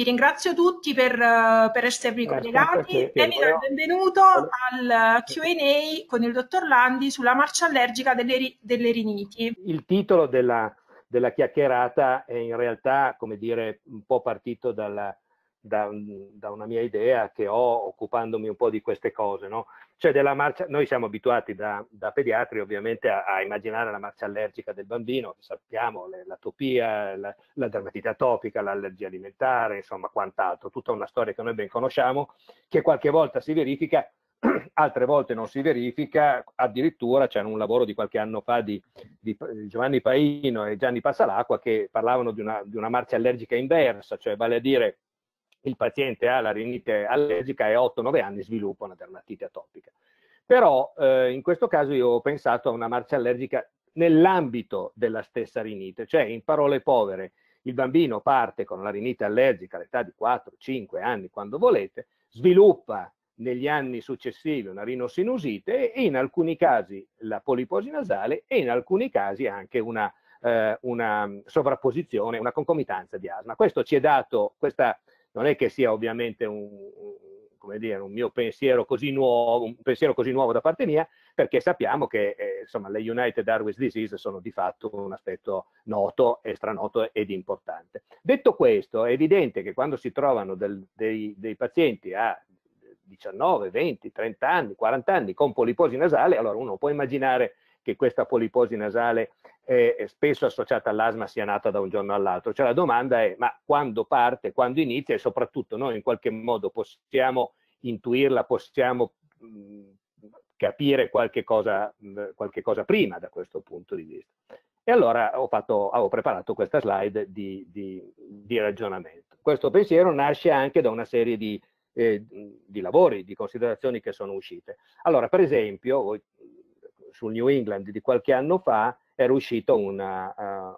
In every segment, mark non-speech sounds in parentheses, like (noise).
vi ringrazio tutti per, eh, per esservi eh, collegati e vi do il benvenuto al eh, QA con il dottor Landi sulla marcia allergica delle, delle riniti. Il titolo della, della, chiacchierata è in realtà, come dire, un po' partito dalla, da, da, una mia idea che ho occupandomi un po' di queste cose. No? cioè della marcia, noi siamo abituati da, da pediatri ovviamente a, a, immaginare la marcia allergica del bambino, sappiamo le, l'atopia, la, la dermatite atopica, l'allergia alimentare, insomma quant'altro, tutta una storia che noi ben conosciamo, che qualche volta si verifica, (clears throat) altre volte non si verifica, addirittura c'era un lavoro di qualche anno fa di, di Giovanni Paino e Gianni Passalacqua che parlavano di una, di una marcia allergica inversa, cioè vale a dire il paziente ha la rinite allergica e a 8-9 anni sviluppa una dermatite atopica. Però eh, in questo caso io ho pensato a una marcia allergica nell'ambito della stessa rinite, cioè in parole povere, il bambino parte con la rinite allergica all'età di 4-5 anni, quando volete, sviluppa negli anni successivi una rinosinusite e in alcuni casi la poliposi nasale e in alcuni casi anche una, eh, una mm, sovrapposizione, una concomitanza di asma. Questo ci è dato, questa non è che sia ovviamente un, dire, un mio pensiero così, nuovo, pensiero così nuovo, da parte mia, perché sappiamo che eh, insomma, le United Airways Disease sono di fatto un aspetto noto, stranoto ed importante. Detto questo, è evidente che quando si trovano del, dei, dei pazienti a 19, 20, 30 anni, 40 anni con poliposi nasale, allora uno può immaginare che questa poliposi nasale eh, spesso associata all'asma sia nata da un giorno all'altro. Cioè la domanda è ma quando parte, quando inizia e soprattutto noi in qualche modo possiamo intuirla, possiamo capire qualche cosa, qualche cosa, prima da questo punto di vista. E allora ho, fatto, ho preparato questa slide di, di, di ragionamento. Questo pensiero nasce anche da una serie di, eh, di lavori, di considerazioni che sono uscite. Allora, per esempio, voi sul New England di qualche anno fa era uscito una,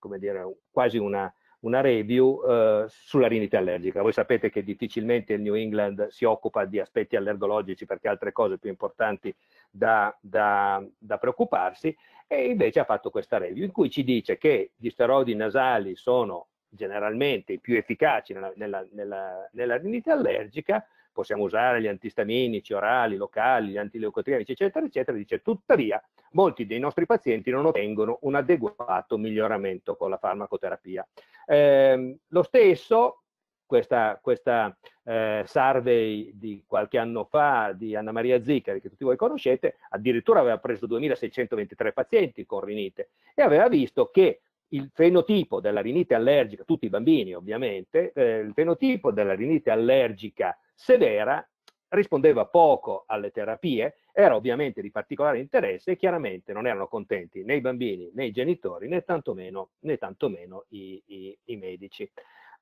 uh, dire, quasi una, una review uh, sulla rinite allergica. Voi sapete che difficilmente il New England si occupa di aspetti allergologici perché ha altre cose più importanti da, da, da preoccuparsi e invece ha fatto questa review in cui ci dice che gli steroidi nasali sono generalmente i più efficaci nella, nella, nella, nella rinite allergica, possiamo usare gli antistaminici orali, locali, gli antileucotrienici, eccetera, eccetera, dice tuttavia molti dei nostri pazienti non ottengono un adeguato miglioramento con la farmacoterapia. Eh, lo stesso, questa, questa eh, survey di qualche anno fa di Anna Maria Zicari, che tutti voi conoscete, addirittura aveva preso 2623 pazienti con rinite e aveva visto che il fenotipo della rinite allergica, tutti i bambini ovviamente, eh, il fenotipo della rinite allergica severa, rispondeva poco alle terapie, era ovviamente di particolare interesse e chiaramente non erano contenti né i bambini né i genitori né tantomeno, né tantomeno i, i, i medici.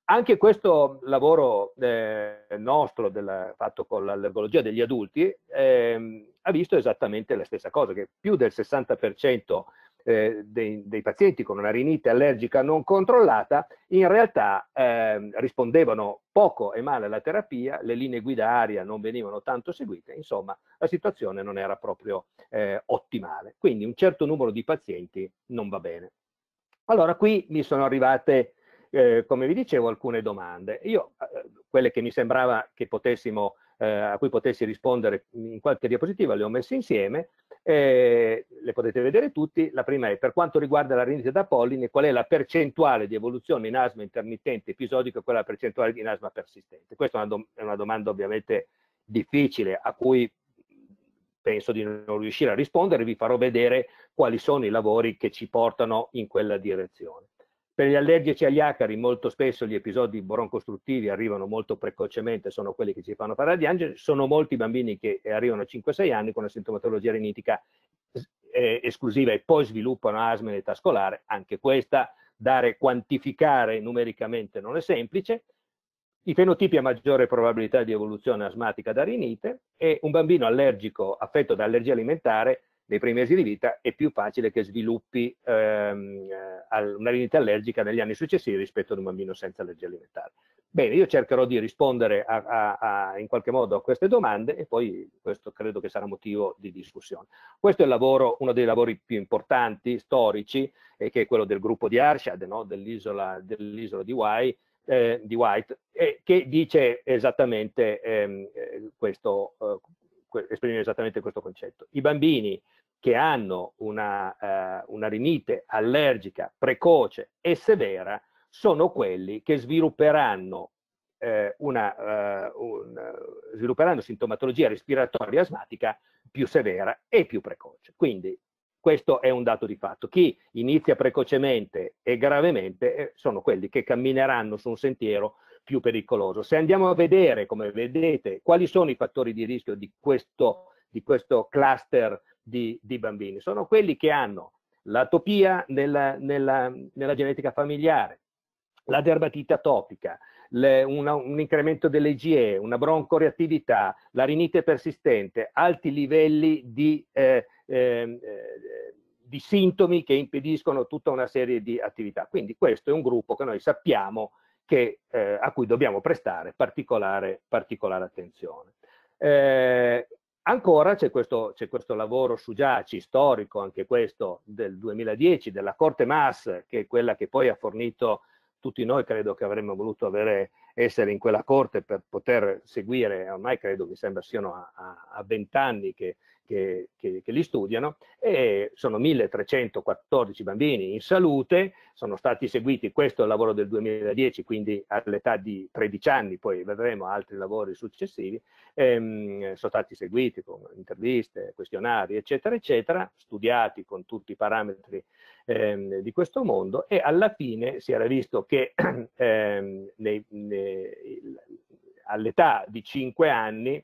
Anche questo lavoro eh, nostro della, fatto con l'allergologia degli adulti eh, ha visto esattamente la stessa cosa, che più del 60% eh, dei, dei, pazienti con una rinite allergica non controllata, in realtà eh, rispondevano poco e male alla terapia, le linee guida aria non venivano tanto seguite, insomma la situazione non era proprio eh, ottimale. Quindi un certo numero di pazienti non va bene. Allora qui mi sono arrivate, eh, come vi dicevo, alcune domande. Io, eh, quelle che mi sembrava che potessimo, eh, a cui potessi rispondere in qualche diapositiva, le ho messe insieme eh, le potete vedere tutti. La prima è per quanto riguarda la rendita da polline, qual è la percentuale di evoluzione in asma intermittente episodico e quella percentuale in asma persistente. Questa è una, dom è una domanda ovviamente difficile a cui penso di non riuscire a rispondere, vi farò vedere quali sono i lavori che ci portano in quella direzione. Per gli allergici agli acari molto spesso gli episodi broncostruttivi arrivano molto precocemente, sono quelli che ci fanno fare paradiangere, sono molti bambini che arrivano a 5-6 anni con una sintomatologia rinitica eh, esclusiva e poi sviluppano asma in età scolare, anche questa dare quantificare numericamente non è semplice, i fenotipi a maggiore probabilità di evoluzione asmatica da rinite e un bambino allergico affetto da allergia alimentare nei primi mesi di vita, è più facile che sviluppi ehm, una rinite allergica negli anni successivi rispetto ad un bambino senza allergia alimentare. Bene, io cercherò di rispondere a, a, a, in qualche modo a queste domande e poi questo credo che sarà motivo di discussione. Questo è lavoro, uno dei lavori più importanti, storici, eh, che è quello del gruppo di Arshad, no? dell'isola, dell di, eh, di White, eh, che dice esattamente ehm, eh, questo, eh, esprime esattamente questo concetto. I bambini che hanno una, eh, una rinite allergica precoce e severa sono quelli che svilupperanno eh, una, eh, un, svilupperanno sintomatologia respiratoria asmatica più severa e più precoce. Quindi questo è un dato di fatto. Chi inizia precocemente e gravemente eh, sono quelli che cammineranno su un sentiero più pericoloso. Se andiamo a vedere, come vedete, quali sono i fattori di rischio di questo, di questo cluster di, di, bambini, sono quelli che hanno l'atopia nella, nella, nella genetica familiare, la dermatita atopica, le, una, un incremento delle IgE, una broncoreattività, la rinite persistente, alti livelli di, eh, ehm, eh, di, sintomi che impediscono tutta una serie di attività. Quindi questo è un gruppo che noi sappiamo che, eh, a cui dobbiamo prestare particolare, particolare attenzione. Eh, ancora c'è questo, questo, lavoro su Giaci, storico anche questo, del 2010, della Corte Mass, che è quella che poi ha fornito tutti noi, credo che avremmo voluto avere, essere in quella corte per poter seguire, ormai credo, mi sembra siano a, a, a 20 anni che che, che, che, li studiano e sono 1314 bambini in salute, sono stati seguiti, questo è il lavoro del 2010, quindi all'età di 13 anni, poi vedremo altri lavori successivi, ehm, sono stati seguiti con interviste, questionari, eccetera, eccetera, studiati con tutti i parametri ehm, di questo mondo e alla fine si era visto che (clears throat) ehm, all'età di 5 anni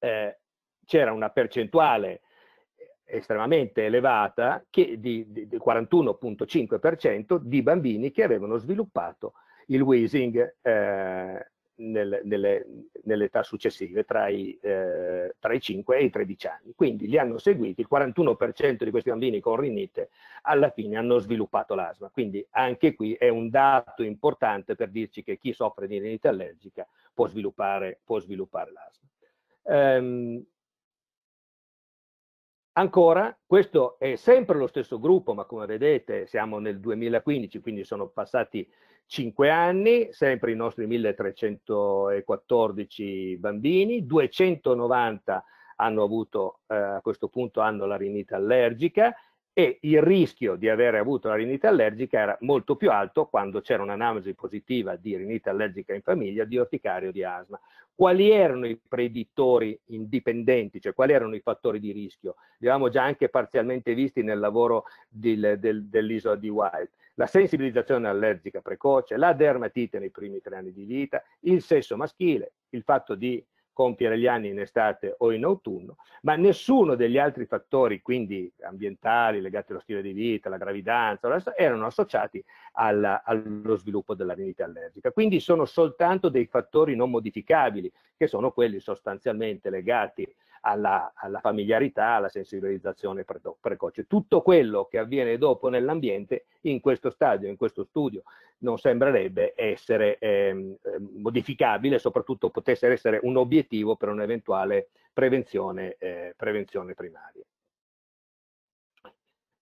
eh, c'era una percentuale eh, estremamente elevata che di, di, di 41.5% di bambini che avevano sviluppato il wheezing eh, nel, nelle, nelle, età successive, tra i, eh, tra i, 5 e i 13 anni. Quindi li hanno seguiti, il 41% di questi bambini con rinite alla fine hanno sviluppato l'asma. Quindi anche qui è un dato importante per dirci che chi soffre di rinite allergica può sviluppare, può sviluppare l'asma. Um, Ancora, questo è sempre lo stesso gruppo, ma come vedete siamo nel 2015, quindi sono passati 5 anni, sempre i nostri 1314 bambini, 290 hanno avuto eh, a questo punto hanno la rinita allergica e il rischio di avere avuto la rinite allergica era molto più alto quando c'era un'analisi positiva di rinite allergica in famiglia, di orticario o di asma. Quali erano i predittori indipendenti, cioè quali erano i fattori di rischio? Li avevamo già anche parzialmente visti nel lavoro del, del, dell'isola di Wild. La sensibilizzazione allergica precoce, la dermatite nei primi tre anni di vita, il sesso maschile, il fatto di compiere gli anni in estate o in autunno, ma nessuno degli altri fattori, quindi ambientali, legati allo stile di vita, alla gravidanza, erano associati alla, allo sviluppo della rinite allergica. Quindi sono soltanto dei fattori non modificabili, che sono quelli sostanzialmente legati alla, alla familiarità, alla sensibilizzazione precoce. Tutto quello che avviene dopo nell'ambiente, in questo stadio, in questo studio, non sembrerebbe essere eh, modificabile, soprattutto potesse essere un obiettivo per un'eventuale prevenzione, eh, prevenzione primaria.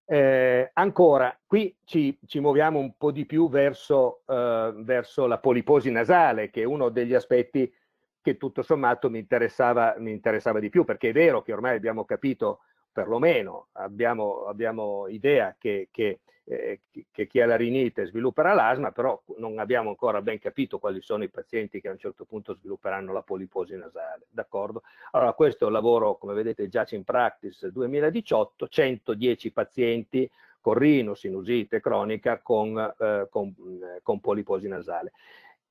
Eh, ancora, qui ci, ci, muoviamo un po' di più verso, eh, verso, la poliposi nasale, che è uno degli aspetti che tutto sommato mi interessava, mi interessava di più, perché è vero che ormai abbiamo capito, perlomeno abbiamo, abbiamo idea che, che, eh, che, chi ha la rinite svilupperà l'asma, però non abbiamo ancora ben capito quali sono i pazienti che a un certo punto svilupperanno la poliposi nasale. D'accordo? Allora, questo è un lavoro, come vedete, già in practice 2018, 110 pazienti con rino, sinusite cronica con, eh, con, eh, con poliposi nasale.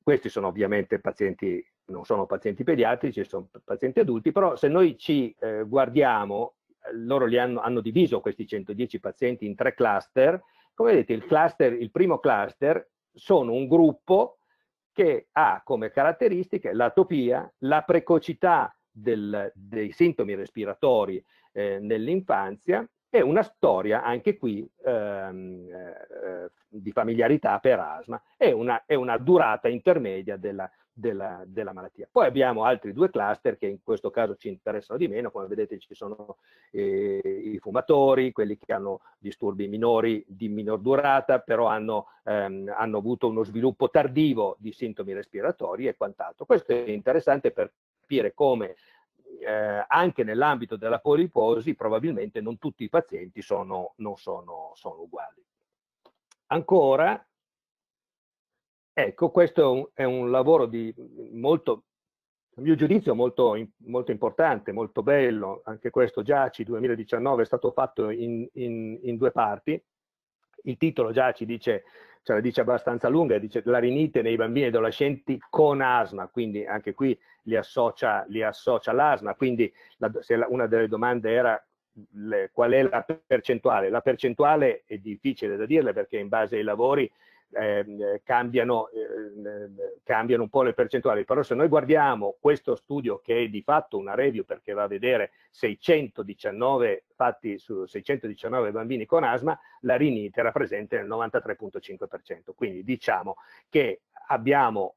Questi sono ovviamente pazienti non sono pazienti pediatrici, sono pazienti adulti, però se noi ci eh, guardiamo, eh, loro li hanno, hanno, diviso questi 110 pazienti in tre cluster, come vedete il, cluster, il primo cluster sono un gruppo che ha come caratteristiche l'atopia, la precocità del, dei sintomi respiratori eh, nell'infanzia è una storia, anche qui, ehm, eh, di familiarità per asma, è una, è una durata intermedia della, della, della, malattia. Poi abbiamo altri due cluster che in questo caso ci interessano di meno, come vedete ci sono eh, i fumatori, quelli che hanno disturbi minori di minor durata, però hanno, ehm, hanno avuto uno sviluppo tardivo di sintomi respiratori e quant'altro. Questo è interessante per capire come eh, anche nell'ambito della poliposi probabilmente non tutti i pazienti sono, non sono, sono uguali. Ancora, ecco, questo è un, è un lavoro di molto, a mio giudizio, molto, molto, importante, molto bello. Anche questo GIACI 2019 è stato fatto in, in, in due parti. Il titolo GIACI dice ce cioè, la dice abbastanza lunga, dice la rinite nei bambini e adolescenti con asma, quindi anche qui li associa, li associa l'asma, quindi la, se la, una delle domande era le, qual è la percentuale, la percentuale è difficile da dirle perché in base ai lavori eh, cambiano, eh, cambiano, un po' le percentuali, però se noi guardiamo questo studio che è di fatto una review perché va a vedere 619 fatti su 619 bambini con asma, la rinite era presente nel 93.5%, quindi diciamo che abbiamo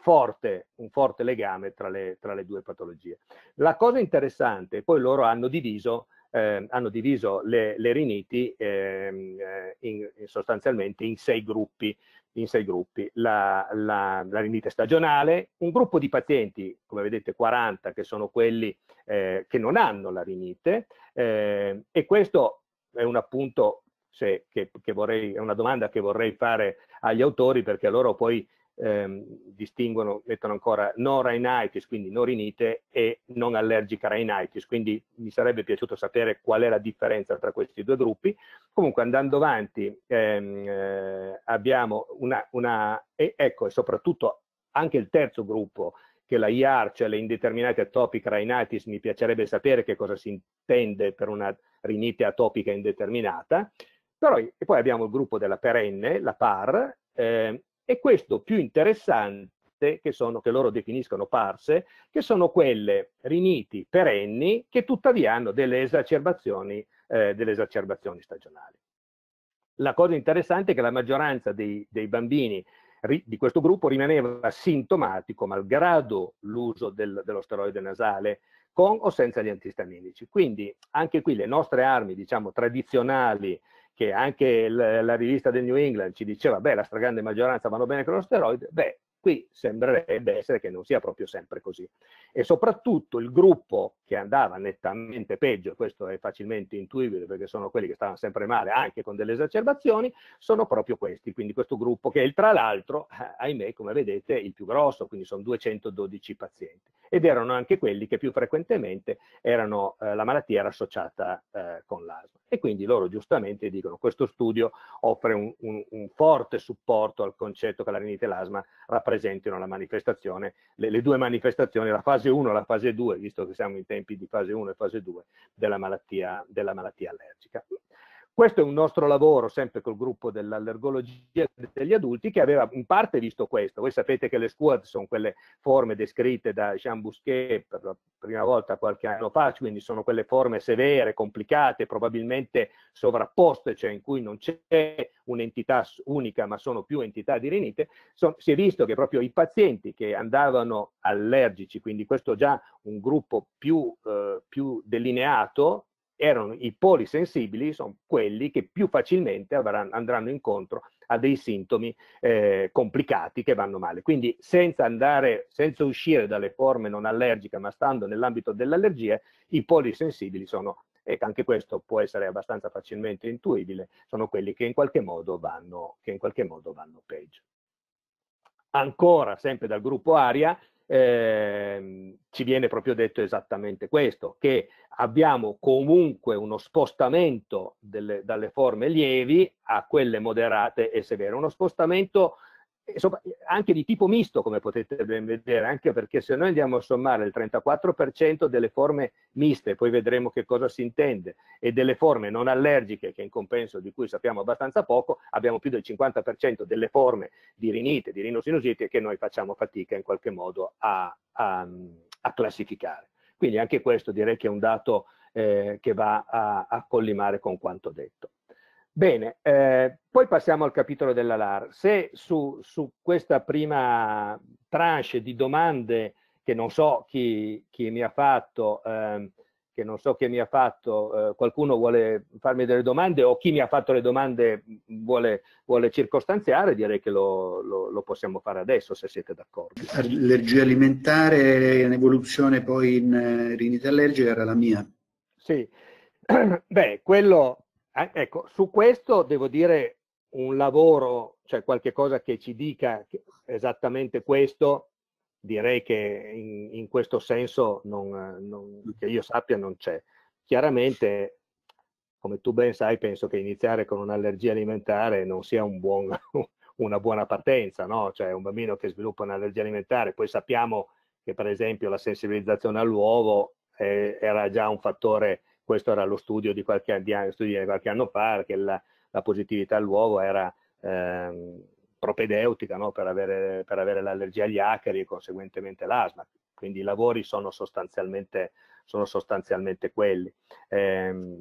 Forte, un forte legame tra le, tra le, due patologie. La cosa interessante, poi loro hanno diviso eh, hanno diviso le, le riniti ehm, eh, in, sostanzialmente in sei gruppi. In sei gruppi. La, la, la, rinite stagionale, un gruppo di pazienti, come vedete 40, che sono quelli eh, che non hanno la rinite, ehm, e questo è un appunto se, che, che vorrei, è una domanda che vorrei fare agli autori perché loro poi ehm, distinguono, mettono ancora non rhinitis, quindi non rinite, e non allergica rhinitis, quindi mi sarebbe piaciuto sapere qual è la differenza tra questi due gruppi. Comunque andando avanti ehm, eh, abbiamo una, una e ecco, e soprattutto anche il terzo gruppo, che la IAR, cioè le indeterminate atopiche rhinitis, mi piacerebbe sapere che cosa si intende per una rinite atopica indeterminata, però e poi abbiamo il gruppo della perenne, la PAR, eh, e questo più interessante che, sono, che loro definiscono parse, che sono quelle riniti perenni che tuttavia hanno delle esacerbazioni, eh, delle esacerbazioni stagionali. La cosa interessante è che la maggioranza dei, dei bambini di questo gruppo rimaneva sintomatico malgrado l'uso del, dello steroide nasale con o senza gli antistaminici. Quindi anche qui le nostre armi diciamo, tradizionali che anche la, rivista del New England ci diceva, beh, la stragrande maggioranza vanno bene con lo steroide, beh, Qui sembrerebbe essere che non sia proprio sempre così. E soprattutto il gruppo che andava nettamente peggio, questo è facilmente intuibile perché sono quelli che stavano sempre male anche con delle esacerbazioni, sono proprio questi, quindi questo gruppo che è tra l'altro, eh, ahimè, come vedete, il più grosso, quindi sono 212 pazienti. Ed erano anche quelli che più frequentemente erano, eh, la malattia era associata eh, con l'asma. E quindi loro giustamente dicono questo studio offre un, un, un forte supporto al concetto che la rinite e l'asma rappresentano rappresentino la manifestazione, le, le due manifestazioni, la fase 1 e la fase 2, visto che siamo in tempi di fase 1 e fase 2 della malattia, della malattia allergica. Questo è un nostro lavoro, sempre col gruppo dell'allergologia degli adulti, che aveva in parte visto questo. Voi sapete che le squad sono quelle forme descritte da Jean Bousquet per la prima volta qualche anno fa, quindi sono quelle forme severe, complicate, probabilmente sovrapposte, cioè in cui non c'è un'entità unica, ma sono più entità di rinite. So, si è visto che proprio i pazienti che andavano allergici, quindi questo già un gruppo più, eh, più delineato, erano i sensibili, sono quelli che più facilmente avranno, andranno incontro a dei sintomi eh, complicati che vanno male. Quindi senza, andare, senza uscire dalle forme non allergiche, ma stando nell'ambito dell'allergia, i poli sensibili sono, e anche questo può essere abbastanza facilmente intuibile, sono quelli che in qualche modo vanno, che in qualche modo vanno peggio. Ancora, sempre dal gruppo aria, eh, ci viene proprio detto esattamente questo, che abbiamo comunque uno spostamento delle, dalle forme lievi a quelle moderate e severe, uno spostamento anche di tipo misto, come potete ben vedere, anche perché se noi andiamo a sommare il 34% delle forme miste, poi vedremo che cosa si intende, e delle forme non allergiche, che in compenso di cui sappiamo abbastanza poco, abbiamo più del 50% delle forme di rinite, di rinosinusite, che noi facciamo fatica in qualche modo a, a, a classificare. Quindi anche questo direi che è un dato eh, che va a, a collimare con quanto detto. Bene, eh, poi passiamo al capitolo della LAR. Se su, su, questa prima tranche di domande che non so chi, chi mi ha fatto, eh, che non so chi mi ha fatto, eh, qualcuno vuole farmi delle domande o chi mi ha fatto le domande mm, vuole, vuole circostanziare, direi che lo, lo, lo, possiamo fare adesso se siete d'accordo. Allergia alimentare in evoluzione poi in rinite eh, allergica era la mia. Sì, (clears throat) beh, quello eh, ecco, su questo devo dire un lavoro, cioè qualche cosa che ci dica esattamente questo, direi che in, in questo senso, non, non, che io sappia, non c'è. Chiaramente, come tu ben sai, penso che iniziare con un'allergia alimentare non sia un buon, (laughs) una buona partenza, no? Cioè un bambino che sviluppa un'allergia alimentare, poi sappiamo che per esempio la sensibilizzazione all'uovo eh, era già un fattore questo era lo studio di qualche, anno, di qualche anno fa, perché la, la positività all'uovo era ehm, propedeutica no? per, avere, per, avere, l'allergia agli acari e conseguentemente l'asma. Quindi i lavori sono sostanzialmente, sono sostanzialmente quelli. Eh,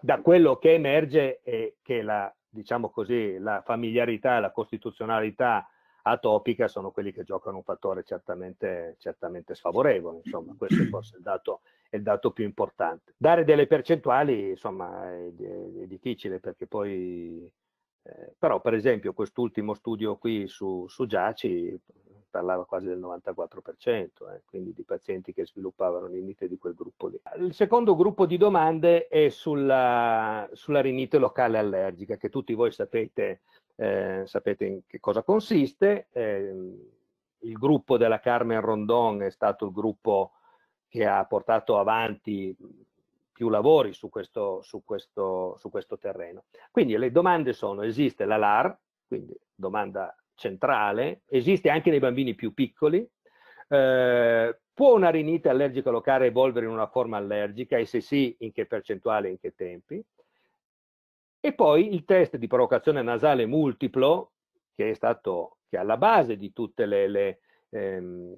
da quello che emerge è che la, diciamo così, la familiarità e la costituzionalità atopica sono quelli che giocano un fattore certamente, certamente sfavorevole, insomma questo è forse il dato, è il dato più importante. Dare delle percentuali insomma è, è difficile perché poi, eh, però per esempio quest'ultimo studio qui su, su Giaci parlava quasi del 94%, eh, quindi di pazienti che sviluppavano limite di quel gruppo lì. Il secondo gruppo di domande è sulla, sulla rinite locale allergica, che tutti voi sapete eh, sapete in che cosa consiste. Eh, il gruppo della Carmen Rondon è stato il gruppo che ha portato avanti più lavori su questo, su questo, su questo terreno. Quindi le domande sono, esiste la LAR, quindi domanda centrale, esiste anche nei bambini più piccoli, eh, può una rinite allergica locale evolvere in una forma allergica e se sì in che percentuale e in che tempi? E poi il test di provocazione nasale multiplo, che è stato che è alla base di tutti ehm,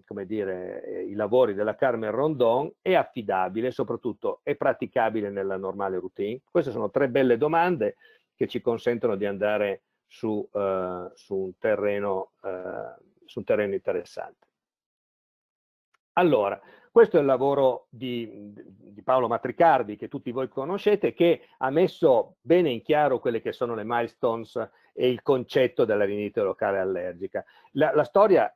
eh, i lavori della Carmen Rondon, è affidabile, soprattutto è praticabile nella normale routine? Queste sono tre belle domande che ci consentono di andare su, eh, su, un, terreno, eh, su un terreno interessante. Allora, questo è il lavoro di, di, Paolo Matricardi, che tutti voi conoscete, che ha messo bene in chiaro quelle che sono le milestones e il concetto della rinite locale allergica. La, la storia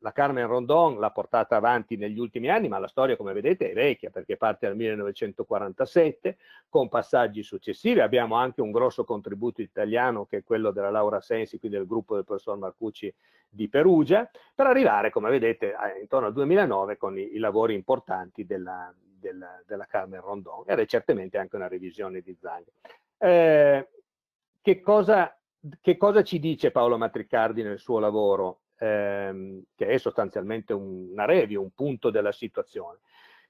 la Carmen Rondon l'ha portata avanti negli ultimi anni, ma la storia, come vedete, è vecchia perché parte dal 1947 con passaggi successivi. Abbiamo anche un grosso contributo italiano che è quello della Laura Sensi, quindi del gruppo del professor Marcucci di Perugia, per arrivare, come vedete, a, intorno al 2009 con i, i lavori importanti della, della, della, Carmen Rondon ed è certamente anche una revisione di Zang. Eh, che cosa che cosa ci dice Paolo Matricardi nel suo lavoro? ehm, che è sostanzialmente un, una review, un punto della situazione,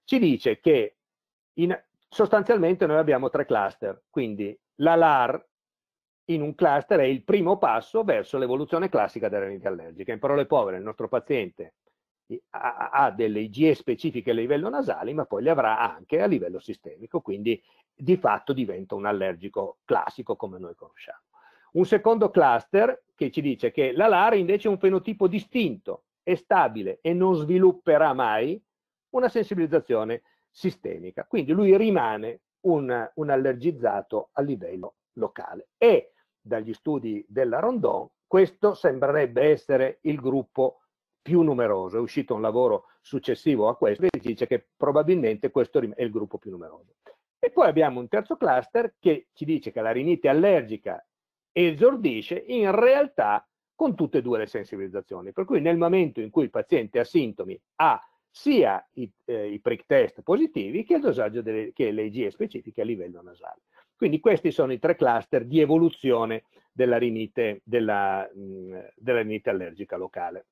ci dice che in, sostanzialmente noi abbiamo tre cluster, quindi la LAR in un cluster è il primo passo verso l'evoluzione classica della renite allergica. In parole povere, il nostro paziente ha, ha delle IgE specifiche a livello nasale, ma poi le avrà anche a livello sistemico, quindi di fatto diventa un allergico classico come noi conosciamo. Un secondo cluster che ci dice che la LAR invece è un fenotipo distinto, è stabile e non svilupperà mai una sensibilizzazione sistemica. Quindi lui rimane un, un allergizzato a livello locale. E dagli studi della Rondon questo sembrerebbe essere il gruppo più numeroso. È uscito un lavoro successivo a questo che dice che probabilmente questo è il gruppo più numeroso. E poi abbiamo un terzo cluster che ci dice che la rinite allergica esordisce in realtà con tutte e due le sensibilizzazioni. Per cui nel momento in cui il paziente ha sintomi, ha sia i, eh, i prick test positivi che il dosaggio delle, che le IgE specifiche a livello nasale. Quindi questi sono i tre cluster di evoluzione della rinite, della, mh, mm, della rinite allergica locale.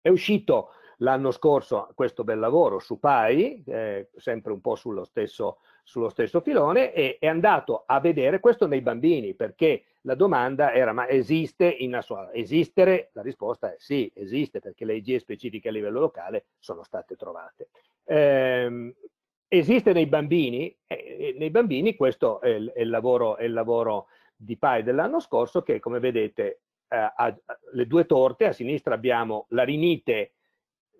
È uscito l'anno scorso questo bel lavoro su PAI, eh, sempre un po' sullo stesso, sullo stesso filone, e è andato a vedere questo nei bambini, perché la domanda era ma esiste in assoluto? Esistere? La risposta è sì, esiste perché le IG specifiche a livello locale sono state trovate. Eh, esiste nei bambini? Eh, eh, nei bambini questo è, è, il lavoro, è il lavoro di PAI dell'anno scorso che come vedete eh, ha, le due torte, a sinistra abbiamo la rinite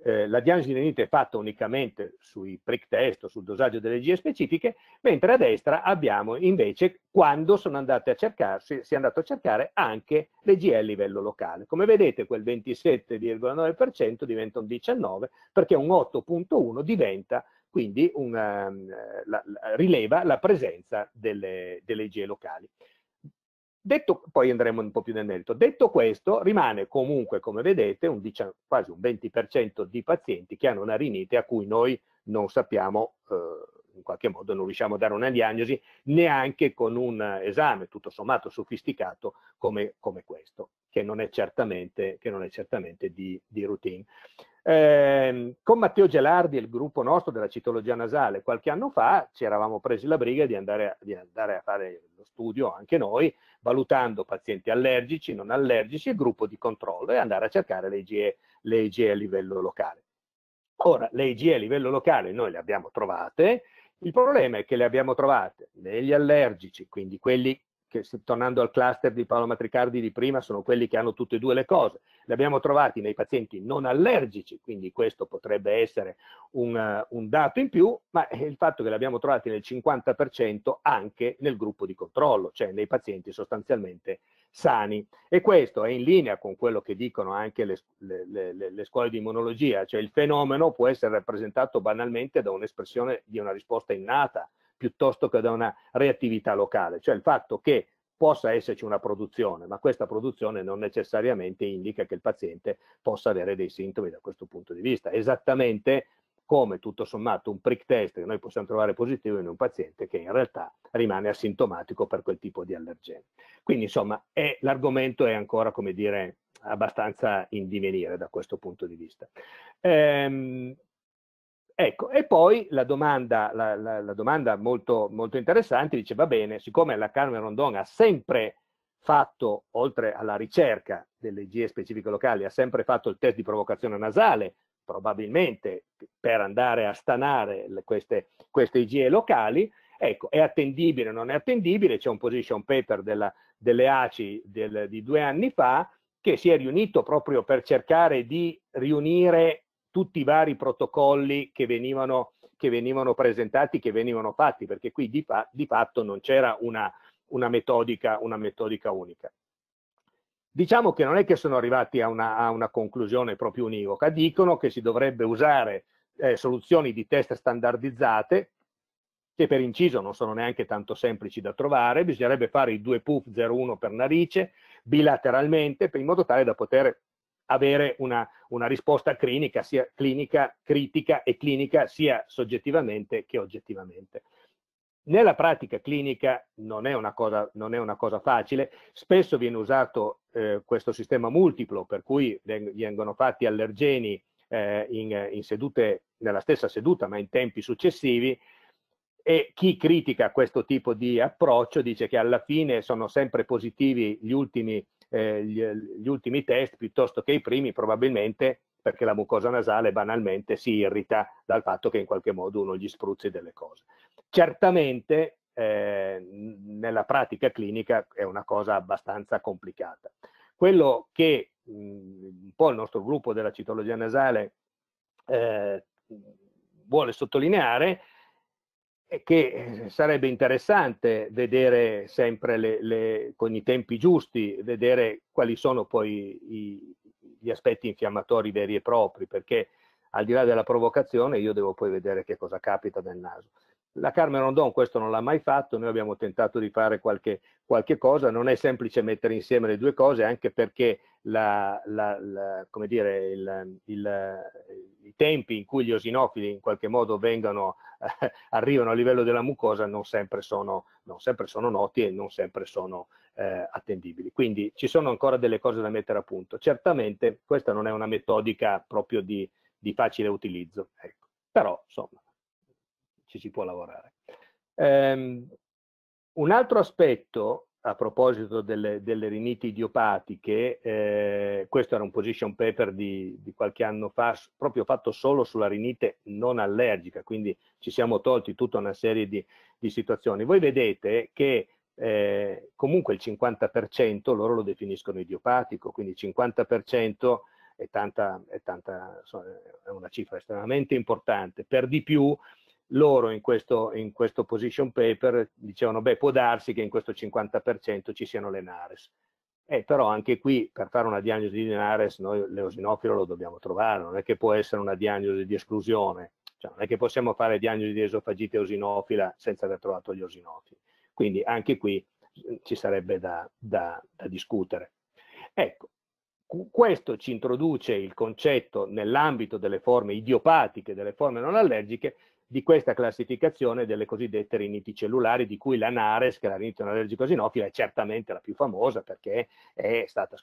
eh, la diangilenite è fatta unicamente sui prick test o sul dosaggio delle G specifiche, mentre a destra abbiamo invece quando sono andate a cercarsi, si è andato a cercare anche le GE a livello locale. Come vedete quel 27,9% diventa un 19 perché un 8.1 diventa quindi una, la, la, rileva la presenza delle, delle GE locali. Detto, poi andremo un po' più nel merito. Detto questo, rimane comunque, come vedete, un 10, quasi un 20% di pazienti che hanno una rinite a cui noi non sappiamo, eh, in qualche modo non riusciamo a dare una diagnosi neanche con un esame tutto sommato sofisticato come, come questo, che non è certamente, non è certamente di, di routine. Eh, con Matteo Gelardi e il gruppo nostro della citologia nasale qualche anno fa ci eravamo presi la briga di andare, a, di andare a fare lo studio anche noi, valutando pazienti allergici, non allergici e gruppo di controllo e andare a cercare le IgE, le IgE a livello locale. Ora, le IgE a livello locale noi le abbiamo trovate, il problema è che le abbiamo trovate negli allergici, quindi quelli che tornando al cluster di Paolo Matricardi di prima, sono quelli che hanno tutte e due le cose. Li abbiamo trovati nei pazienti non allergici, quindi questo potrebbe essere un, eh, un dato in più, ma il fatto che li abbiamo trovati nel 50% anche nel gruppo di controllo, cioè nei pazienti sostanzialmente sani. E questo è in linea con quello che dicono anche le, le, le, le scuole di immunologia, cioè il fenomeno può essere rappresentato banalmente da un'espressione di una risposta innata piuttosto che da una reattività locale, cioè il fatto che possa esserci una produzione, ma questa produzione non necessariamente indica che il paziente possa avere dei sintomi da questo punto di vista, esattamente come tutto sommato un prick test che noi possiamo trovare positivo in un paziente che in realtà rimane asintomatico per quel tipo di allergene. Quindi insomma l'argomento è ancora come dire abbastanza in divenire da questo punto di vista. Ehm, Ecco, e poi la domanda, la, la, la domanda molto, molto, interessante dice, va bene, siccome la Carmen Rondon ha sempre fatto, oltre alla ricerca delle GE specifiche locali, ha sempre fatto il test di provocazione nasale, probabilmente per andare a stanare le, queste, queste IGE locali, ecco, è attendibile o non è attendibile, c'è un position paper della, delle ACI del, di due anni fa che si è riunito proprio per cercare di riunire tutti i vari protocolli che venivano, che venivano presentati, che venivano fatti, perché qui di, fa, di fatto non c'era una, una, metodica, una, metodica, unica. Diciamo che non è che sono arrivati a una, a una conclusione proprio univoca, dicono che si dovrebbe usare eh, soluzioni di test standardizzate, che per inciso non sono neanche tanto semplici da trovare, bisognerebbe fare i due PUF 01 per narice bilateralmente in modo tale da poter avere una, una risposta clinica, sia clinica, critica e clinica sia soggettivamente che oggettivamente. Nella pratica clinica non è una cosa, è una cosa facile, spesso viene usato eh, questo sistema multiplo per cui vengono fatti allergeni eh, in, in sedute, nella stessa seduta ma in tempi successivi e chi critica questo tipo di approccio dice che alla fine sono sempre positivi gli ultimi eh, gli, gli, ultimi test piuttosto che i primi, probabilmente perché la mucosa nasale banalmente si irrita dal fatto che in qualche modo uno gli spruzzi delle cose. Certamente eh, nella pratica clinica è una cosa abbastanza complicata. Quello che mh, mm, un po' il nostro gruppo della citologia nasale eh, vuole sottolineare che eh, sarebbe interessante vedere sempre le, le, con i tempi giusti, vedere quali sono poi i, gli aspetti infiammatori veri e propri, perché al di là della provocazione io devo poi vedere che cosa capita nel naso. La Carmen Rondon questo non l'ha mai fatto, noi abbiamo tentato di fare qualche, qualche, cosa, non è semplice mettere insieme le due cose anche perché la, la, la, dire, il, il, i tempi in cui gli osinofili in qualche modo vengano, eh, (laughs) arrivano a livello della mucosa non sempre, sono, non sempre sono noti e non sempre sono eh, attendibili. Quindi ci sono ancora delle cose da mettere a punto. Certamente questa non è una metodica proprio di, di facile utilizzo, ecco. però insomma ci si può lavorare. Um, un altro aspetto a proposito delle, delle riniti idiopatiche, eh, questo era un position paper di, di, qualche anno fa, proprio fatto solo sulla rinite non allergica, quindi ci siamo tolti tutta una serie di, di situazioni. Voi vedete che eh, comunque il 50%, loro lo definiscono idiopatico, quindi il 50% è, tanta, è, tanta, è una cifra estremamente importante. Per di più loro in questo, in questo position paper dicevano, beh, può darsi che in questo 50% ci siano le NARES. Eh, però anche qui per fare una diagnosi di Nares noi l'eosinofilo lo dobbiamo trovare, non è che può essere una diagnosi di esclusione, cioè, non è che possiamo fare diagnosi di esofagite eosinofila senza aver trovato gli eosinofili. Quindi anche qui mm, ci sarebbe da, da, da discutere. Ecco, questo ci introduce il concetto nell'ambito delle forme idiopatiche, delle forme non allergiche, di questa classificazione delle cosiddette riniti cellulari, di cui la NARES, che è la rinite allergico sinofila, è certamente la più famosa perché è stata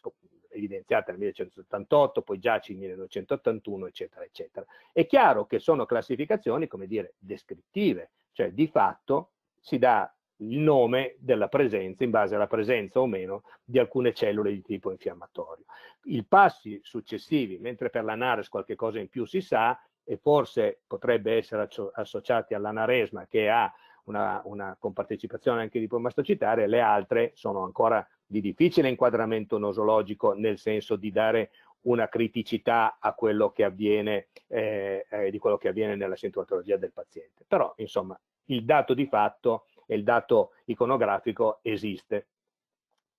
evidenziata nel 1978, poi giace nel 1981, eccetera, eccetera. È chiaro che sono classificazioni, come dire, descrittive, cioè di fatto si dà il nome della presenza in base alla presenza o meno di alcune cellule di tipo infiammatorio. I passi successivi, mentre per l'anares qualche cosa in più si sa, e forse potrebbe essere associati all'anaresma che ha una, una compartecipazione anche di mastocitare, le altre sono ancora di difficile inquadramento nosologico nel senso di dare una criticità a quello che avviene, eh, eh, di quello che avviene nella sintomatologia del paziente. Però, insomma, il dato di fatto e il dato iconografico esiste.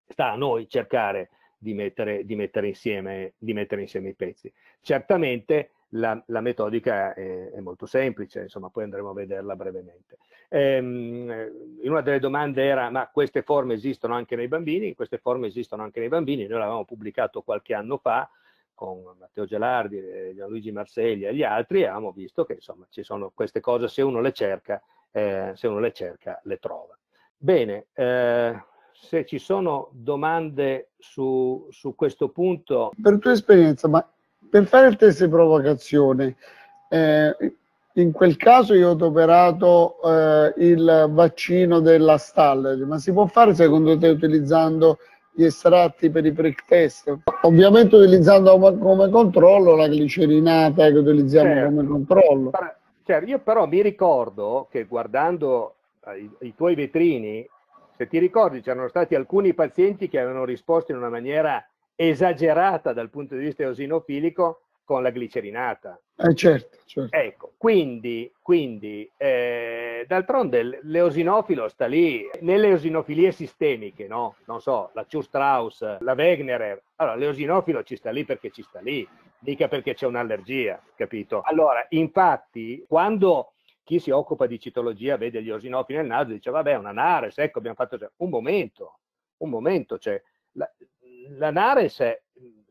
Sta a noi cercare di mettere, di mettere, insieme, di mettere insieme i pezzi. Certamente la, la metodica è, è, molto semplice, insomma, poi andremo a vederla brevemente. Ehm, in una delle domande era, ma queste forme esistono anche nei bambini? Queste forme esistono anche nei bambini, noi l'avevamo pubblicato qualche anno fa, con Matteo Gelardi, eh, Gianluigi Marselli e gli altri, abbiamo visto che insomma ci sono queste cose, se uno le cerca, eh, se uno le, cerca le trova. Bene, eh, se ci sono domande su, su questo punto. Per tua esperienza, ma per fare il test di provocazione, eh, in quel caso io ho adoperato eh, il vaccino della Staller, ma si può fare secondo te utilizzando gli estratti per i prick test? Ovviamente utilizzando come controllo la glicerinata che utilizziamo certo. come controllo. Certo, io però mi ricordo che guardando eh, i, i tuoi vetrini, se ti ricordi c'erano stati alcuni pazienti che avevano risposto in una maniera esagerata dal punto di vista eosinofilico con la glicerinata. Eh, certo, certo. Ecco, quindi, quindi eh, d'altronde l'eosinofilo sta lì, nelle eosinofilie sistemiche, no? Non so, la Schustrauss, la Wegenerer, allora l'eosinofilo ci sta lì perché ci sta lì, mica perché c'è un'allergia, capito? Allora, infatti, quando chi si occupa di citologia vede gli eosinofili nel naso dice, vabbè, una nares, ecco, abbiamo fatto... Un momento, un momento, cioè... La, la Nares è,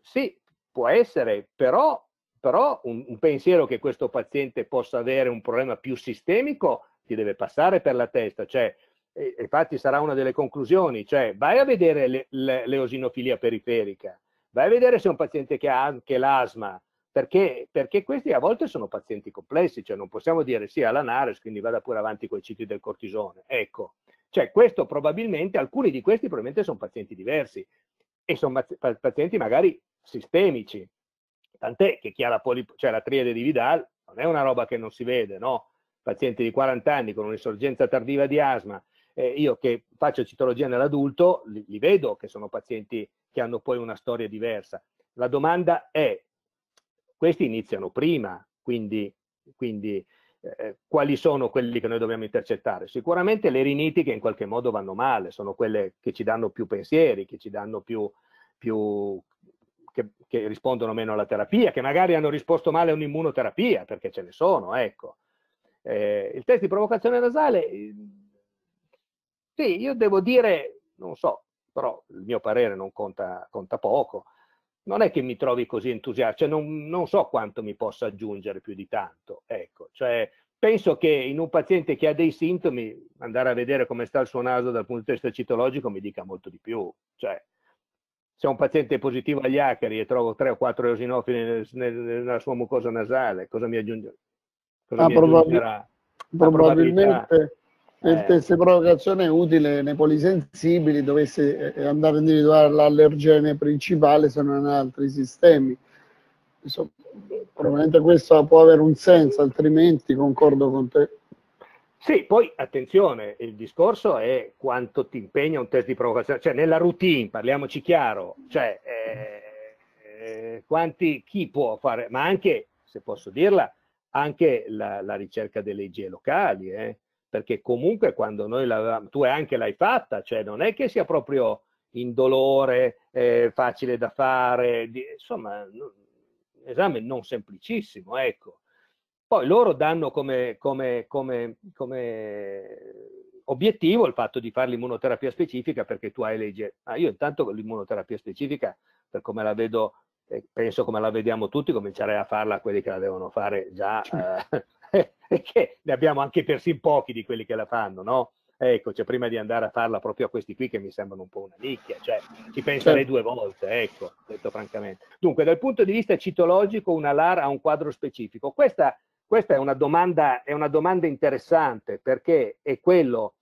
sì, può essere, però, però un, un, pensiero che questo paziente possa avere un problema più sistemico ti deve passare per la testa, cioè, e, infatti sarà una delle conclusioni, cioè vai a vedere le, le, l'eosinofilia periferica, vai a vedere se è un paziente che ha anche l'asma, perché, perché, questi a volte sono pazienti complessi, cioè non possiamo dire sì alla NARES, quindi vada pure avanti con i cicli del cortisone. Ecco, cioè questo probabilmente, alcuni di questi probabilmente sono pazienti diversi, e sono pazienti magari sistemici, tant'è che chi ha la, polip- cioè la triade di Vidal non è una roba che non si vede, no? Pazienti di 40 anni con un'insorgenza tardiva di asma, eh, io che faccio citologia nell'adulto, li, li vedo che sono pazienti che hanno poi una storia diversa. La domanda è, questi iniziano prima, quindi, quindi eh, quali sono quelli che noi dobbiamo intercettare? Sicuramente le riniti che in qualche modo vanno male, sono quelle che ci danno più pensieri, che ci danno più, più che, che, rispondono meno alla terapia, che magari hanno risposto male a un'immunoterapia, perché ce ne sono, ecco. Eh, il test di provocazione nasale, ehm, sì, io devo dire, non so, però il mio parere non conta, conta poco, non è che mi trovi così entusiasta, cioè non, non, so quanto mi possa aggiungere più di tanto. Ecco, cioè, penso che in un paziente che ha dei sintomi, andare a vedere come sta il suo naso dal punto di vista citologico mi dica molto di più. Cioè, se un paziente positivo agli acari e trovo tre o quattro eosinofili nel, nel, nella sua mucosa nasale, cosa mi aggiungerà? Cosa ah, mi probabil- probabilmente eh. Questa provocazione è utile nei polisensibili dovesse eh, andare a individuare l'allergene principale se non in altri sistemi. Insomma, probabilmente questo può avere un senso, altrimenti concordo con te. Sì, poi attenzione, il discorso è quanto ti impegna un test di provocazione, cioè nella routine, parliamoci chiaro, cioè eh, eh, quanti, chi può fare, ma anche, se posso dirla, anche la, la ricerca delle IGE locali, eh perché comunque quando noi l'avevamo, tu anche l'hai fatta, cioè non è che sia proprio indolore, eh, facile da fare, di, insomma, no, esame non semplicissimo, ecco. Poi loro danno come, come, come, come obiettivo il fatto di fare l'immunoterapia specifica perché tu hai legge. Ah, io intanto l'immunoterapia specifica, per come la vedo, eh, penso come la vediamo tutti, cominciare a farla a quelli che la devono fare già certo. eh, (laughs) che ne abbiamo anche persin pochi di quelli che la fanno, no? Ecco, cioè, prima di andare a farla proprio a questi qui che mi sembrano un po' una nicchia, cioè ci penserei certo. due volte, ecco, detto francamente. Dunque, dal punto di vista citologico, una LAR ha un quadro specifico. Questa, questa è, una domanda, è una domanda interessante perché è quello,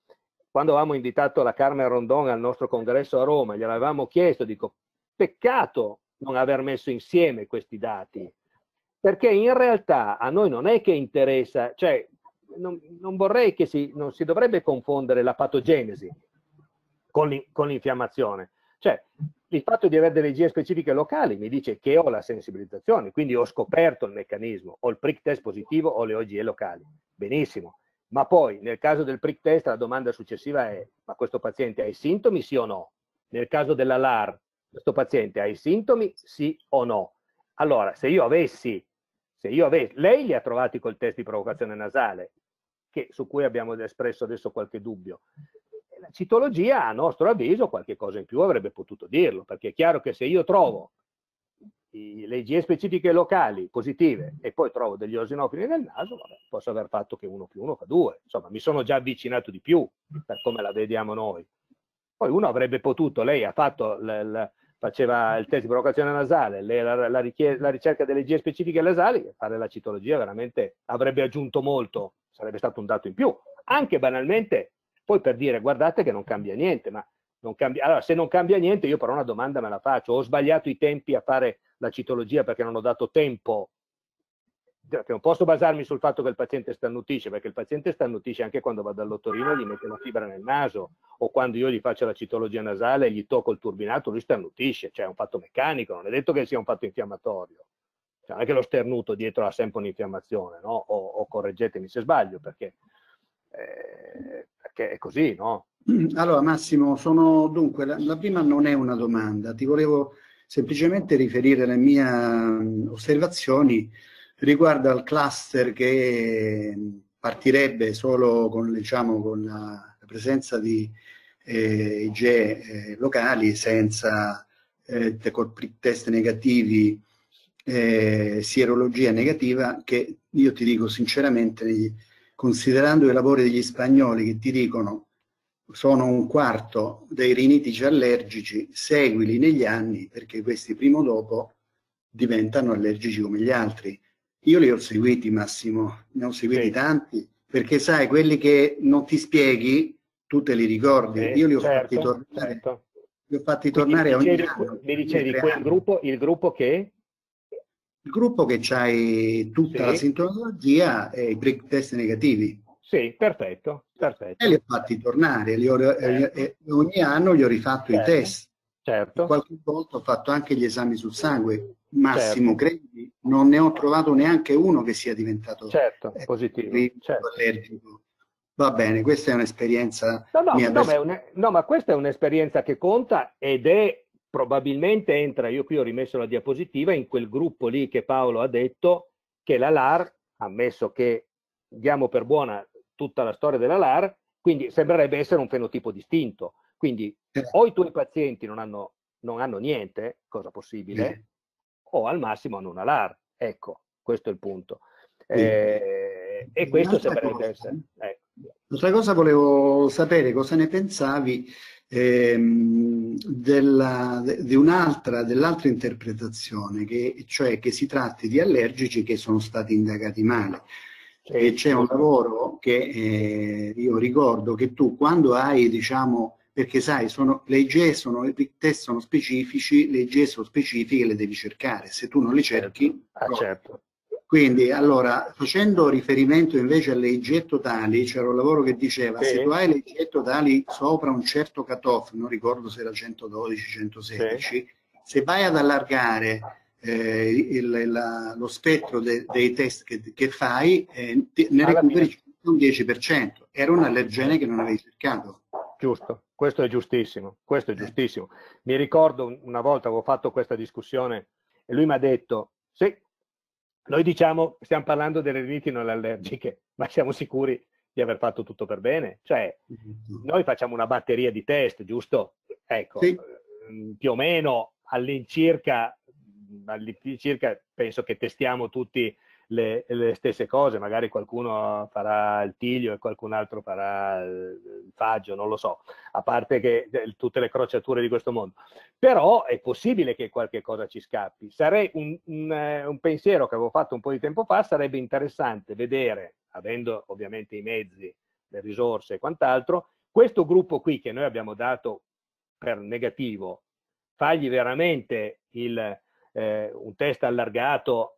quando avevamo invitato la Carmen Rondon al nostro congresso a Roma, gliel'avevamo chiesto, dico, peccato non aver messo insieme questi dati, perché in realtà a noi non è che interessa, cioè non, non vorrei che si, non si dovrebbe confondere la patogenesi con l'infiammazione. Cioè, il fatto di avere delle gene specifiche locali mi dice che ho la sensibilizzazione, quindi ho scoperto il meccanismo, ho il prick test positivo o le OGE locali. Benissimo. Ma poi, nel caso del prick test, la domanda successiva è, ma questo paziente ha i sintomi sì o no? Nel caso della LAR, questo paziente ha i sintomi sì o no? Allora, se io avessi se io avessi, lei li ha trovati col test di provocazione nasale, che, su cui abbiamo espresso adesso qualche dubbio. La citologia, a nostro avviso, qualche cosa in più avrebbe potuto dirlo, perché è chiaro che se io trovo le IgE specifiche locali positive e poi trovo degli osinofili nel naso, vabbè, posso aver fatto che uno più uno fa due. Insomma, mi sono già avvicinato di più per come la vediamo noi. Poi uno avrebbe potuto, lei ha fatto l, l, faceva il test di provocazione nasale, le, la, la, la, ricerca delle gie specifiche nasali, fare la citologia veramente avrebbe aggiunto molto, sarebbe stato un dato in più, anche banalmente, poi per dire guardate che non cambia niente, ma non cambia, allora, se non cambia niente io però una domanda me la faccio, ho sbagliato i tempi a fare la citologia perché non ho dato tempo, perché cioè, non posso basarmi sul fatto che il paziente stannutisce, perché il paziente stannutisce anche quando va dall'ottorino e gli mette una fibra nel naso, o quando io gli faccio la citologia nasale e gli tocco il turbinato, lui starnutisce, cioè è un fatto meccanico, non è detto che sia un fatto infiammatorio. Cioè, non è che lo sternuto dietro ha sempre un'infiammazione, no? o, o, correggetemi se sbaglio, perché, eh, perché è così, no? Mm, allora Massimo, sono, dunque, la, la, prima non è una domanda, ti volevo semplicemente riferire le mie mm, osservazioni riguardo al cluster che mm, partirebbe solo con, diciamo, con la, la presenza di eh, IgE locali senza eh, test negativi, eh, sierologia negativa, che io ti dico sinceramente, considerando i lavori degli spagnoli che ti dicono sono un quarto dei rinitici allergici, seguili negli anni perché questi prima o dopo diventano allergici come gli altri. Io li ho seguiti Massimo, ne ho seguiti sì. tanti, perché sai, quelli che non ti spieghi tu te li ricordi, eh, io li ho certo, fatti tornare, certo. li ho fatti tornare Quindi, ogni anno. Mi dicevi, quel gruppo, il gruppo che? Il gruppo che c'hai tutta sì. la sintomatologia e i break test negativi. Sì, perfetto, perfetto. E li ho fatti tornare, ho, eh, certo. eh, ogni anno gli ho rifatto certo. i test. Certo. Qualche volta ho fatto anche gli esami sul sangue. Massimo, certo. credi, non ne ho trovato neanche uno che sia diventato certo, eh, positivo, certo. allergico va bene, questa è un'esperienza. No, no, mia no, ma, un, no ma questa è un'esperienza che conta ed è probabilmente entra, io qui ho rimesso la diapositiva, in quel gruppo lì che Paolo ha detto che la LAR, ammesso che diamo per buona tutta la storia della LAR, quindi sembrerebbe essere un fenotipo distinto. Quindi eh. o i tuoi pazienti non hanno, non hanno niente, cosa possibile, eh. o al massimo hanno una LAR. Ecco, questo è il punto. Eh, e questo sembrerebbe cosa, essere. Ecco. L'altra cosa volevo sapere cosa ne pensavi ehm, dell'altra dell interpretazione, che, cioè che si tratti di allergici che sono stati indagati male. Cioè, c'è un lavoro che eh, io ricordo che tu quando hai, diciamo, perché sai, sono, le IGE sono, i test sono specifici, le IGE sono specifiche, le devi cercare. Se tu non le cerchi... Certo. Ah, certo. Quindi, allora, facendo riferimento invece alle IG totali, c'era un lavoro che diceva sì. se tu hai le IG totali sopra un certo cutoff, non ricordo se era 112, 116, sì. se vai ad allargare eh, il, la, lo spettro de, dei test che, che fai, eh, ne Alla recuperi un 10%. Era un allergene che non avevi cercato. Giusto, questo è giustissimo, questo è eh. giustissimo. Eh. Mi ricordo una volta avevo fatto questa discussione e lui mi ha detto, sì, noi diciamo, stiamo parlando delle riniti non allergiche, (laughs) ma siamo sicuri di aver fatto tutto per bene? Cioè, mm-hmm. noi facciamo una batteria di test, giusto? Ecco, sì. Mm, più o meno all'incirca, mm, all'incirca penso che testiamo tutti le, le, stesse cose, magari qualcuno farà il tiglio e qualcun altro farà il faggio, non lo so, a parte che eh, tutte le crociature di questo mondo. Però è possibile che qualche cosa ci scappi. Sarei un, un, eh, un pensiero che avevo fatto un po' di tempo fa, sarebbe interessante vedere, avendo ovviamente i mezzi, le risorse e quant'altro, questo gruppo qui che noi abbiamo dato per negativo, fargli veramente il, eh, un test allargato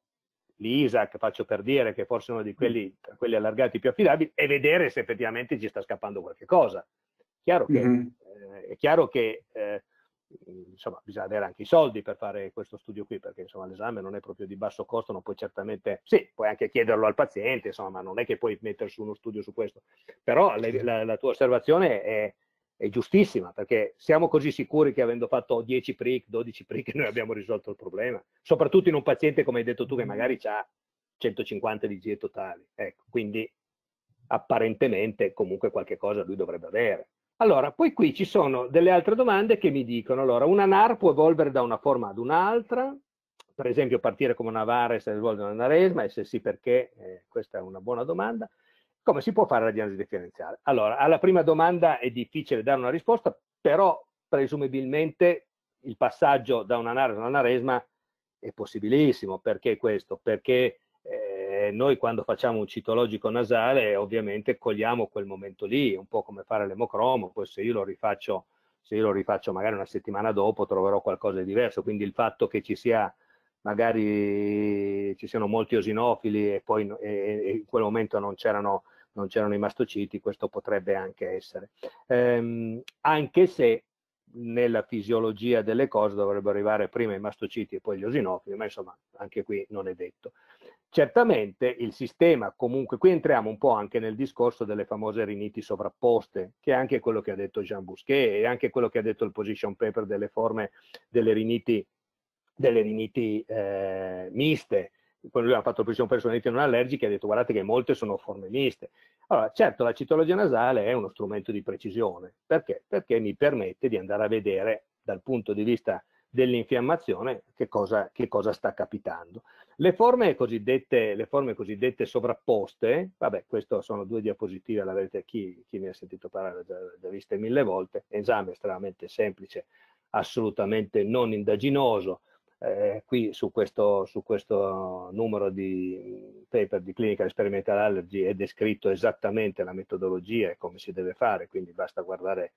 di faccio per dire che forse è uno di mm. quelli, quelli allargati più affidabili, e vedere se effettivamente ci sta scappando qualche cosa. Chiaro che, mm-hmm. eh, è chiaro che eh, insomma, bisogna avere anche i soldi per fare questo studio qui, perché insomma, l'esame non è proprio di basso costo, non puoi certamente, sì, puoi anche chiederlo al paziente, insomma, ma non è che puoi mettersi uno studio su questo. Però la, la, la tua osservazione è, è giustissima, perché siamo così sicuri che avendo fatto 10 prick, 12 prick, (laughs) noi abbiamo risolto il problema, soprattutto in un paziente, come hai detto tu, che mm. magari ha 150 di G totali. Ecco, quindi apparentemente comunque qualche cosa lui dovrebbe avere. Allora, poi qui ci sono delle altre domande che mi dicono, allora, una NAR può evolvere da una forma ad un'altra, per esempio partire come una VAR e se svolge una naresma, e se sì perché, eh, questa è una buona domanda. Come si può fare la diagnosi differenziale? Allora, alla prima domanda è difficile dare una risposta, però presumibilmente il passaggio da una analisi a una NARESMA è possibilissimo. Perché questo? Perché eh, noi quando facciamo un citologico nasale ovviamente cogliamo quel momento lì, un po' come fare l'emocromo, poi se io lo rifaccio se io lo rifaccio magari una settimana dopo troverò qualcosa di diverso, quindi il fatto che ci sia magari ci siano molti osinofili e poi e in quel momento non c'erano non c'erano i mastociti, questo potrebbe anche essere. Ehm, anche se nella fisiologia delle cose dovrebbero arrivare prima i mastociti e poi gli osinofili, ma insomma anche qui non è detto. Certamente il sistema, comunque qui entriamo un po' anche nel discorso delle famose riniti sovrapposte, che è anche quello che ha detto Jean Bousquet e anche quello che ha detto il position paper delle forme delle riniti, delle riniti eh, miste, quando lui ha fatto pressione personalmente non allergiche, ha detto guardate che molte sono forme miste. Allora, certo, la citologia nasale è uno strumento di precisione. Perché? Perché mi permette di andare a vedere dal punto di vista dell'infiammazione che cosa, che cosa sta capitando. Le forme, cosiddette, le forme cosiddette sovrapposte, vabbè, queste sono due diapositive, la chi, chi ne ha sentito parlare, già, già viste mille volte, esame estremamente semplice, assolutamente non indaginoso, eh, qui su questo, su questo, numero di mm, paper di clinica sperimentale allergy è descritto esattamente la metodologia e come si deve fare, quindi basta guardare,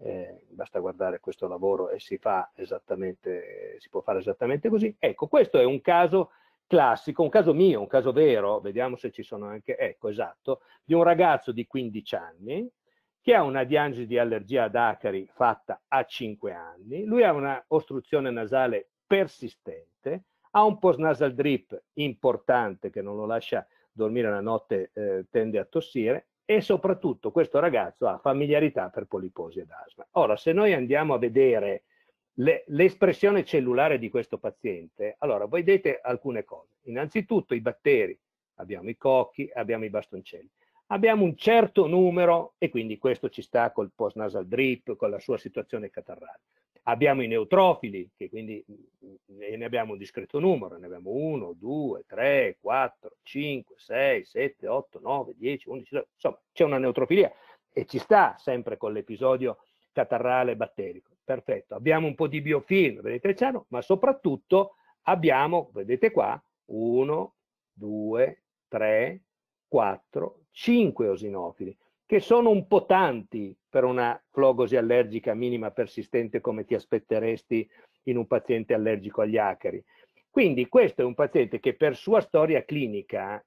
eh, basta guardare questo lavoro e si, si può fare esattamente così. Ecco, questo è un caso classico, un caso mio, un caso vero, vediamo se ci sono anche, ecco esatto, di un ragazzo di 15 anni che ha una diagnosi di allergia ad acari fatta a 5 anni, lui ha una ostruzione nasale persistente, ha un post nasal drip importante che non lo lascia dormire la notte, eh, tende a tossire e soprattutto questo ragazzo ha familiarità per poliposi ed asma. Ora, se noi andiamo a vedere l'espressione le, cellulare di questo paziente, allora vedete alcune cose. Innanzitutto i batteri, abbiamo i cocchi, abbiamo i bastoncelli abbiamo un certo numero e quindi questo ci sta col post nasal drip, con la sua situazione catarrale. Abbiamo i neutrofili, che quindi mm, mm, ne abbiamo un discreto numero, ne abbiamo 1, 2, 3, 4, 5, 6, 7, 8, 9, 10, 11, 12. insomma c'è una neutrofilia e ci sta sempre con l'episodio catarrale batterico. Perfetto, abbiamo un po' di biofilm, vedete Ciano, ma soprattutto abbiamo, vedete qua, 1, 2, 3, 4, 5 osinofili, che sono un po' tanti per una flogosi allergica minima persistente come ti aspetteresti in un paziente allergico agli acari. Quindi questo è un paziente che per sua storia clinica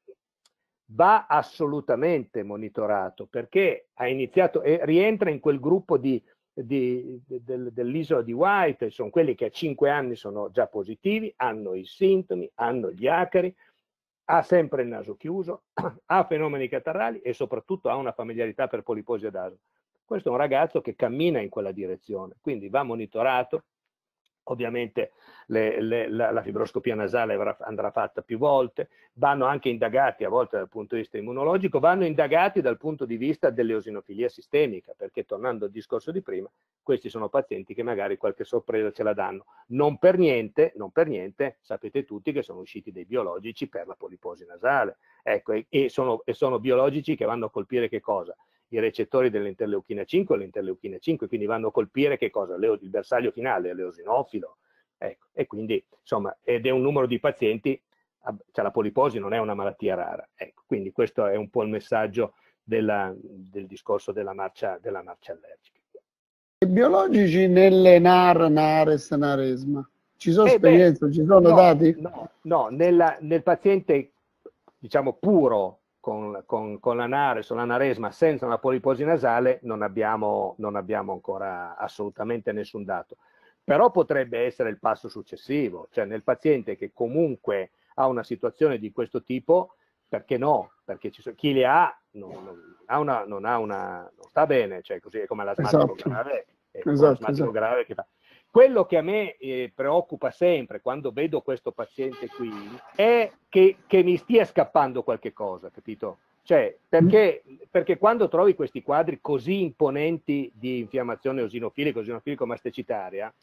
va assolutamente monitorato perché ha iniziato e rientra in quel gruppo di, di, del, dell'isola di White, sono quelli che a 5 anni sono già positivi, hanno i sintomi, hanno gli acari, ha sempre il naso chiuso, (clears throat) ha fenomeni catarrali e soprattutto ha una familiarità per poliposi ad asma. Questo è un ragazzo che cammina in quella direzione, quindi va monitorato, Ovviamente le, le, la, la, fibroscopia nasale andrà fatta più volte, vanno anche indagati a volte dal punto di vista immunologico, vanno indagati dal punto di vista dell'eosinofilia sistemica, perché tornando al discorso di prima, questi sono pazienti che magari qualche sorpresa ce la danno. Non per niente, non per niente sapete tutti che sono usciti dei biologici per la poliposi nasale, ecco, e, e, sono, e sono biologici che vanno a colpire che cosa? i recettori dell'interleuchina 5 e l'interleuchina 5, quindi vanno a colpire che cosa? il bersaglio finale, l'eosinofilo. Ecco, e quindi, insomma, ed è un numero di pazienti, cioè la poliposi non è una malattia rara. Ecco, quindi questo è un po' il messaggio della, del discorso della marcia, della marcia allergica. E biologici nelle NAR, NARES, NARESMA? Ci sono eh esperienze, ci sono no, dati? No, no nella, nel paziente diciamo puro con, con, con l'anares o l'anaresma senza una poliposi nasale non abbiamo, non abbiamo ancora assolutamente nessun dato. Però potrebbe essere il passo successivo, cioè nel paziente che comunque ha una situazione di questo tipo, perché no? Perché sono, chi le ha non, non, ha una, non, ha una, non sta bene, cioè così è come l'asmattico esatto. grave, è esatto, esatto. grave che fa. Quello che a me eh, preoccupa sempre quando vedo questo paziente qui è che, che mi stia scappando qualche cosa, capito? Cioè, perché, perché, quando trovi questi quadri così imponenti di infiammazione osinofilica, osinofilico mastecitaria,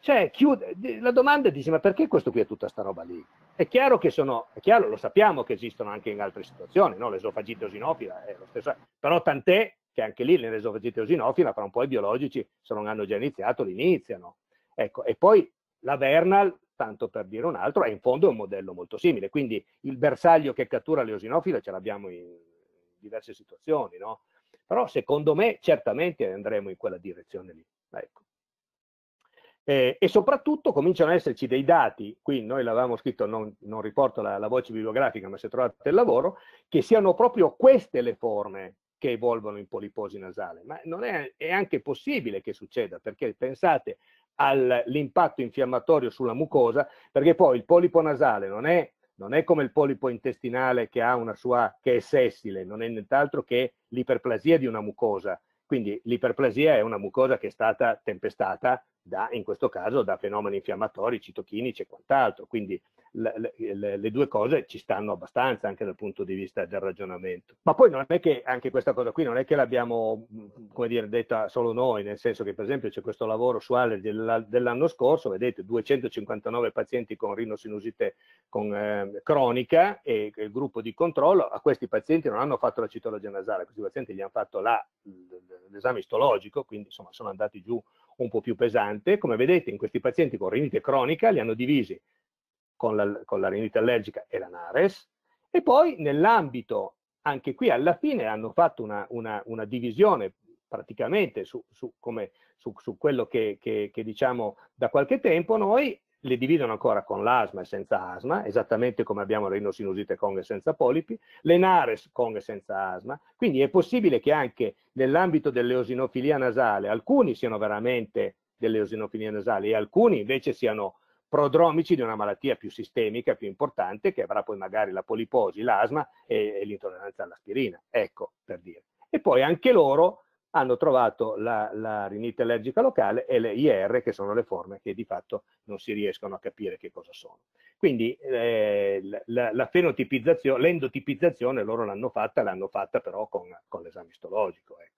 cioè, chiude, la domanda dice: ma perché questo qui è tutta sta roba lì? È chiaro che sono, è chiaro, lo sappiamo che esistono anche in altre situazioni, no? l'esofagite osinofila è lo stesso, però tant'è che anche lì l'enesofagite eosinofila, fra un po' i biologici, se non hanno già iniziato, li iniziano. Ecco, e poi la Vernal, tanto per dire un altro, è in fondo un modello molto simile, quindi il bersaglio che cattura l'eosinofila ce l'abbiamo in diverse situazioni, no? Però secondo me certamente andremo in quella direzione lì. Ecco. Eh, e soprattutto cominciano ad esserci dei dati, qui noi l'avevamo scritto, non, non riporto la, la, voce bibliografica, ma se trovate il lavoro, che siano proprio queste le forme che evolvono in poliposi nasale, ma è, è, anche possibile che succeda, perché pensate all'impatto infiammatorio sulla mucosa, perché poi il polipo nasale non è, non è come il polipo intestinale che, sua, che è sessile, non è nient'altro che l'iperplasia di una mucosa, quindi l'iperplasia è una mucosa che è stata tempestata da, in questo caso da fenomeni infiammatori, citochinici e quant'altro. Quindi le, le, le, due cose ci stanno abbastanza anche dal punto di vista del ragionamento. Ma poi non è che anche questa cosa qui non è che l'abbiamo come dire, detta solo noi, nel senso che per esempio c'è questo lavoro su allergi dell'anno scorso, vedete 259 pazienti con rinosinusite con, eh, cronica e il gruppo di controllo, a questi pazienti non hanno fatto la citologia nasale, a questi pazienti gli hanno fatto l'esame istologico, quindi insomma sono andati giù un po' più pesante. Come vedete in questi pazienti con rinite cronica li hanno divisi con la, con la rinite allergica e la NARES e poi nell'ambito, anche qui alla fine hanno fatto una, una, una divisione praticamente su, su, come, su, su quello che, che, che, diciamo da qualche tempo noi le dividono ancora con l'asma e senza asma, esattamente come abbiamo rinosinusite con e senza polipi, le nares con e senza asma, quindi è possibile che anche nell'ambito dell'eosinofilia nasale alcuni siano veramente dell'eosinofilia nasale e alcuni invece siano prodromici di una malattia più sistemica, più importante, che avrà poi magari la poliposi, l'asma e, e l'intolleranza all'aspirina, ecco per dire. E poi anche loro hanno trovato la, la rinite allergica locale e le IR, che sono le forme che di fatto non si riescono a capire che cosa sono. Quindi eh, la, la, fenotipizzazione, l'endotipizzazione loro l'hanno fatta, l'hanno fatta però con, con l'esame istologico. Ecco.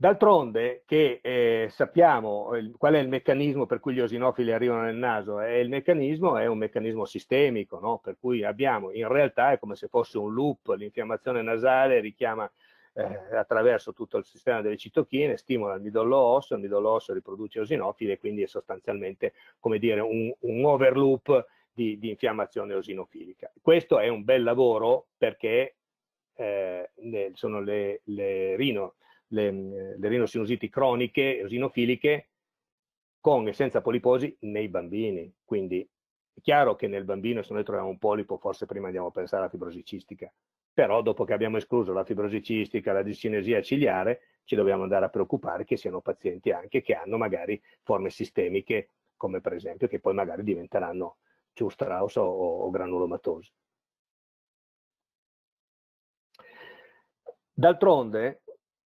D'altronde che eh, sappiamo il, eh, qual è il meccanismo per cui gli osinofili arrivano nel naso e eh, il meccanismo è un meccanismo sistemico, no? per cui abbiamo in realtà è come se fosse un loop, l'infiammazione nasale richiama eh, attraverso tutto il sistema delle citochine, stimola il midollo osso, il midollo osso riproduce osinofili e quindi è sostanzialmente come dire, un, un overloop di, di, infiammazione osinofilica. Questo è un bel lavoro perché eh, sono le, le, rino, le, le rinosinusiti croniche e osinofiliche con e senza poliposi nei bambini, quindi è chiaro che nel bambino se noi troviamo un polipo forse prima andiamo a pensare alla fibrosicistica, però dopo che abbiamo escluso la fibrosicistica, la discinesia ciliare, ci dobbiamo andare a preoccupare che siano pazienti anche che hanno magari forme sistemiche, come per esempio, che poi magari diventeranno Chu o, o granulomatose. D'altronde,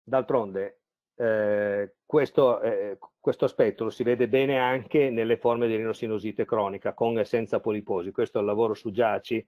d'altronde eh, questo, eh, questo, aspetto lo si vede bene anche nelle forme di rinosinusite cronica, con e senza poliposi. Questo è il lavoro su Giaci,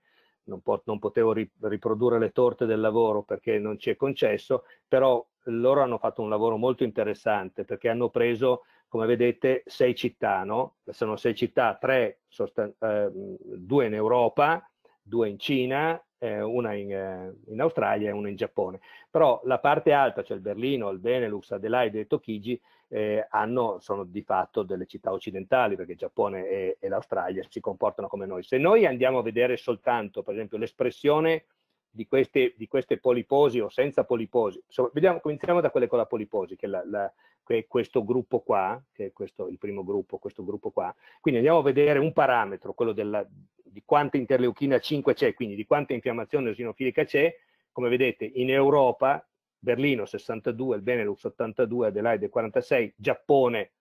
non, pot- non potevo ri- riprodurre le torte del lavoro perché non ci è concesso, però loro hanno fatto un lavoro molto interessante perché hanno preso, come vedete, sei città, no? sono sei città, tre, sostan- eh, due in Europa, due in Cina, eh, una in, eh, in, Australia e una in Giappone. Però la parte alta, cioè il Berlino, il Benelux, Adelaide e Tokigi, eh, hanno, sono di fatto delle città occidentali, perché il Giappone e, e l'Australia si comportano come noi. Se noi andiamo a vedere soltanto, per esempio, l'espressione di queste, di queste, poliposi o senza poliposi. Insomma, vediamo, cominciamo da quelle con la poliposi, che, la, la, che è questo gruppo qua, che è questo, il primo gruppo, questo gruppo qua. Quindi andiamo a vedere un parametro, quello della, di quanta interleuchina 5 c'è, quindi di quanta infiammazione osinofilica c'è. Come vedete, in Europa Berlino 62, il Benelux 82, Adelaide 46, Giappone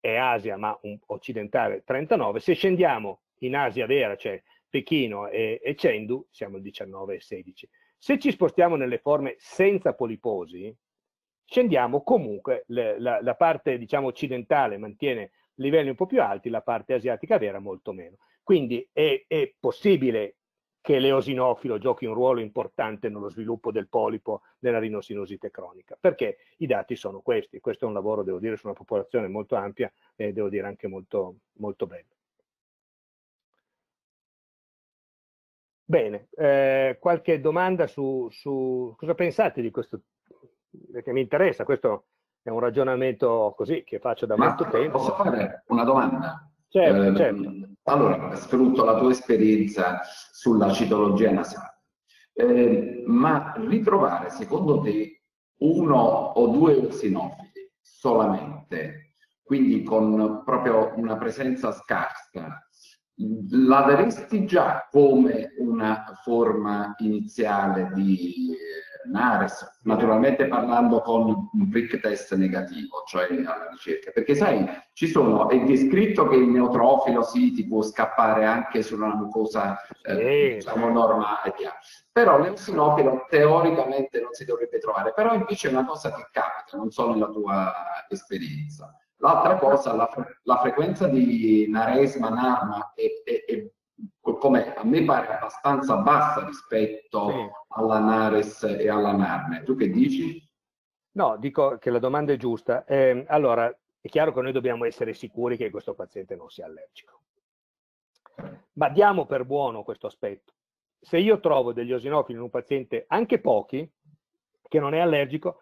e Asia ma occidentale 39. Se scendiamo in Asia vera, cioè Pechino e, e Chengdu, siamo il 19 e 16. Se ci spostiamo nelle forme senza poliposi, scendiamo comunque, le, la, la, parte diciamo occidentale mantiene livelli un po' più alti, la parte asiatica vera molto meno. Quindi è, è possibile che l'eosinofilo giochi un ruolo importante nello sviluppo del polipo nella rinosinusite cronica, perché i dati sono questi, questo è un lavoro, devo dire, su una popolazione molto ampia e devo dire anche molto, molto bello. Bene, eh, qualche domanda su, su, cosa pensate di questo, perché mi interessa, questo è un ragionamento così che faccio da Ma molto tempo. Posso fare una domanda? Certo, eh, certo. Allora, sfrutto la tua esperienza sulla citologia nasale, eh, ma ritrovare secondo te uno o due ursinofili solamente, quindi con proprio una presenza scarsa, la daresti già come una forma iniziale di NARES, naturalmente parlando con un brick test negativo, cioè alla ricerca, perché sai, ci sono, è descritto che il neutrofilo sì, ti può scappare anche su una mucosa eh, diciamo normale, però l'eusinofilo teoricamente non si dovrebbe trovare, però invece è una cosa che capita, non so nella tua esperienza. L'altra cosa, la, fre la, frequenza di naresma, narma è, è, è come a me pare abbastanza bassa rispetto all'Anares e all'Anarne. Tu che dici? No, dico che la domanda è giusta. Eh, allora, è chiaro che noi dobbiamo essere sicuri che questo paziente non sia allergico. Ma diamo per buono questo aspetto. Se io trovo degli osinofili in un paziente, anche pochi, che non è allergico,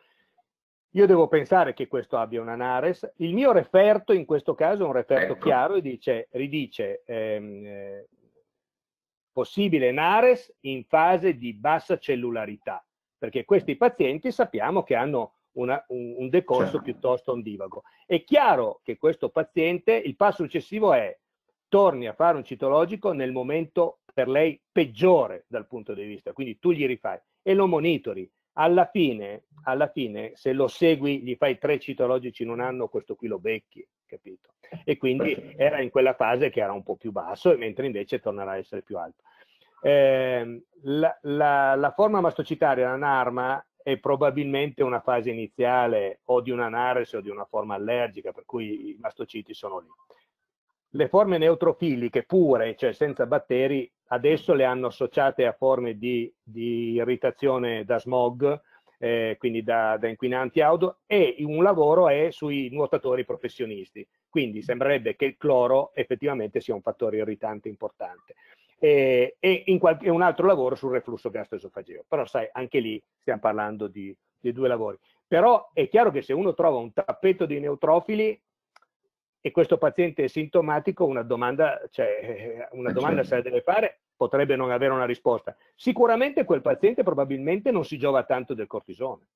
io devo pensare che questo abbia un anares. Il mio referto in questo caso è un referto ecco. chiaro e dice, ridice ehm, eh, possibile NARES in fase di bassa cellularità, perché questi pazienti sappiamo che hanno una, un, un, decorso certo. piuttosto ondivago. È chiaro che questo paziente, il passo successivo è torni a fare un citologico nel momento per lei peggiore dal punto di vista, quindi tu gli rifai e lo monitori alla fine, alla fine, se lo segui, gli fai tre citologici in un anno, questo qui lo becchi, capito? E quindi certo. era in quella fase che era un po' più basso, mentre invece tornerà a essere più alto. Eh, la, la, la, forma mastocitaria, la narma, è probabilmente una fase iniziale o di una naresi o di una forma allergica, per cui i mastociti sono lì. Le forme neutrofiliche pure, cioè senza batteri, adesso le hanno associate a forme di, di irritazione da smog, eh, quindi da, da, inquinanti auto, e un lavoro è sui nuotatori professionisti. Quindi sembrerebbe che il cloro effettivamente sia un fattore irritante importante. E, e qualche, un altro lavoro sul reflusso gastroesofageo. Però sai, anche lì stiamo parlando di, di due lavori. Però è chiaro che se uno trova un tappeto di neutrofili e questo paziente è sintomatico, una domanda, cioè, eh, una eh, domanda se la certo. deve fare potrebbe non avere una risposta. Sicuramente quel paziente probabilmente non si giova tanto del cortisone,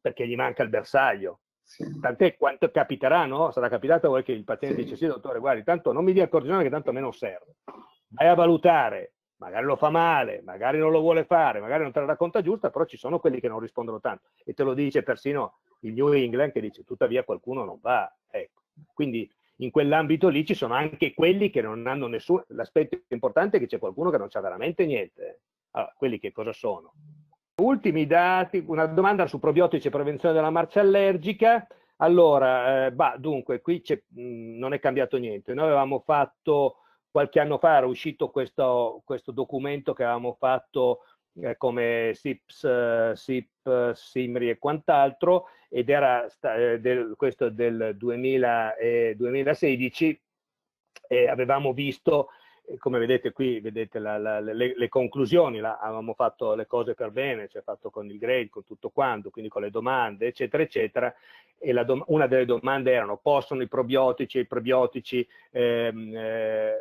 perché gli manca il bersaglio. Sì. Tant'è quanto capiterà, no? Sarà capitato voi che il paziente sì. dice sì dottore, guardi, tanto non mi dia il cortisone che tanto a me non serve. Vai a valutare, magari lo fa male, magari non lo vuole fare, magari non te la racconta giusta, però ci sono quelli che non rispondono tanto. E te lo dice persino il New England che dice tuttavia qualcuno non va. Ecco. Quindi in quell'ambito lì ci sono anche quelli che non hanno nessuno, l'aspetto importante è che c'è qualcuno che non sa veramente niente. Allora, quelli che cosa sono? Ultimi dati, una domanda su probiotici e prevenzione della marcia allergica. Allora, eh, bah, dunque, qui mh, mm, non è cambiato niente. Noi avevamo fatto, qualche anno fa era uscito questo, questo documento che avevamo fatto eh, come SIPS, eh, SIP, SIMRI e quant'altro, ed era eh, del, questo del 2000, 2016, e avevamo visto come vedete qui, vedete la, la, le, le, conclusioni, là, avevamo fatto le cose per bene, cioè fatto con il grade, con tutto quanto, quindi con le domande, eccetera, eccetera, e una delle domande erano possono i probiotici e i prebiotici ehm, eh,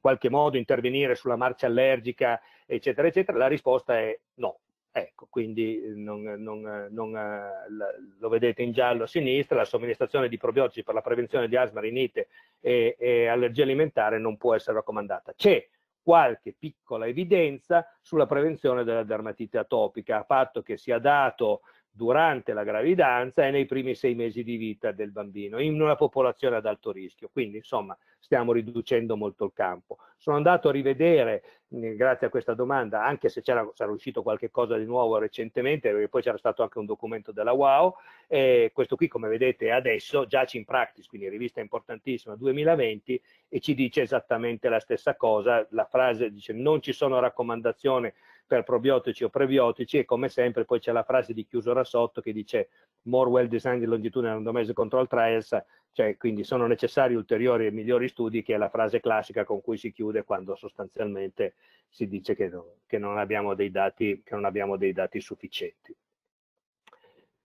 qualche modo intervenire sulla marcia allergica, eccetera, eccetera, la risposta è no. Ecco, quindi eh, non, non, eh, non, eh, lo vedete in giallo a sinistra, la somministrazione di probiotici per la prevenzione di asma, rinite e, e allergia alimentare non può essere raccomandata. C'è qualche piccola evidenza sulla prevenzione della dermatite atopica, a patto che sia dato durante la gravidanza e nei primi sei mesi di vita del bambino in una popolazione ad alto rischio. Quindi insomma stiamo riducendo molto il campo. Sono andato a rivedere, eh, grazie a questa domanda, anche se c'era, c'era uscito qualche cosa di nuovo recentemente, perché poi c'era stato anche un documento della WOW, e questo qui come vedete adesso, Giaci in Practice, quindi rivista importantissima 2020, e ci dice esattamente la stessa cosa, la frase dice non ci sono raccomandazioni per probiotici o prebiotici e come sempre poi c'è la frase di chiusura sotto che dice more well designed longitudinal randomized control trials, cioè quindi sono necessari ulteriori e migliori studi che è la frase classica con cui si chiude quando sostanzialmente si dice che, no, che, non, abbiamo dati, che non, abbiamo dei dati, sufficienti.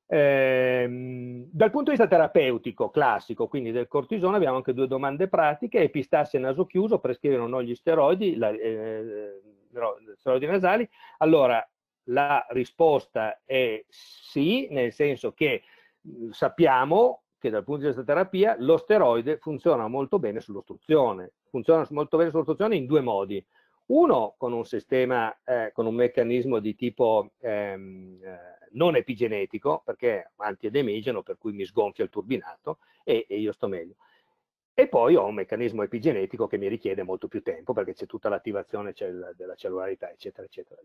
Ehm, dal punto di vista terapeutico classico, quindi del cortisone, abbiamo anche due domande pratiche, epistassi epistasia naso chiuso, prescrivono o no gli steroidi, la, eh, steroidi nasali? Allora, la risposta è sì, nel senso che mhmm, sappiamo che dal punto di vista della terapia lo steroide funziona molto bene sull'ostruzione. Funziona molto bene sull'ostruzione in due modi. Uno con un sistema, eh, con un meccanismo di tipo ehm, eh, non epigenetico, perché antiedemigeno, per cui mi sgonfia il turbinato e, e io sto meglio. E poi ho un meccanismo epigenetico che mi richiede molto più tempo perché c'è tutta l'attivazione della cellularità, eccetera, eccetera.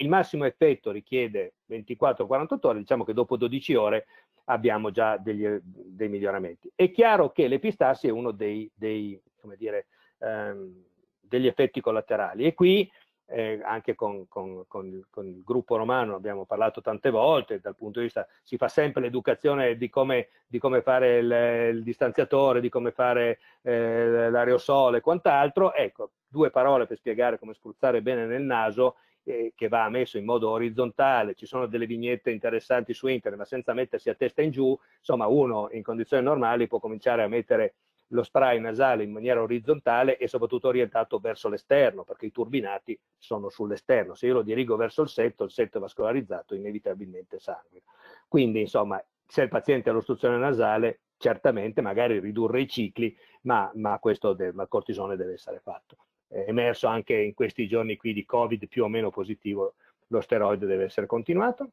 Il massimo effetto richiede 24-48 ore, diciamo che dopo 12 ore abbiamo già degli, dei miglioramenti. È chiaro che l'epistassi è uno dei, dei, dire, ehm, degli effetti collaterali e qui eh, anche con, con, con, con, il gruppo romano abbiamo parlato tante volte, dal punto di vista si fa sempre l'educazione di come, di come fare il, il, distanziatore, di come fare eh, l'aerosole e quant'altro. Ecco, due parole per spiegare come spruzzare bene nel naso eh, che va messo in modo orizzontale, ci sono delle vignette interessanti su internet, ma senza mettersi a testa in giù, insomma uno in condizioni normali può cominciare a mettere lo spray nasale in maniera orizzontale e soprattutto orientato verso l'esterno, perché i turbinati sono sull'esterno. Se io lo dirigo verso il setto, il setto è vascolarizzato, inevitabilmente sangue. Quindi, insomma, se il paziente ha l'ostruzione nasale, certamente magari ridurre i cicli, ma, ma questo del cortisone deve essere fatto. È emerso anche in questi giorni qui di Covid più o meno positivo, lo steroide deve essere continuato.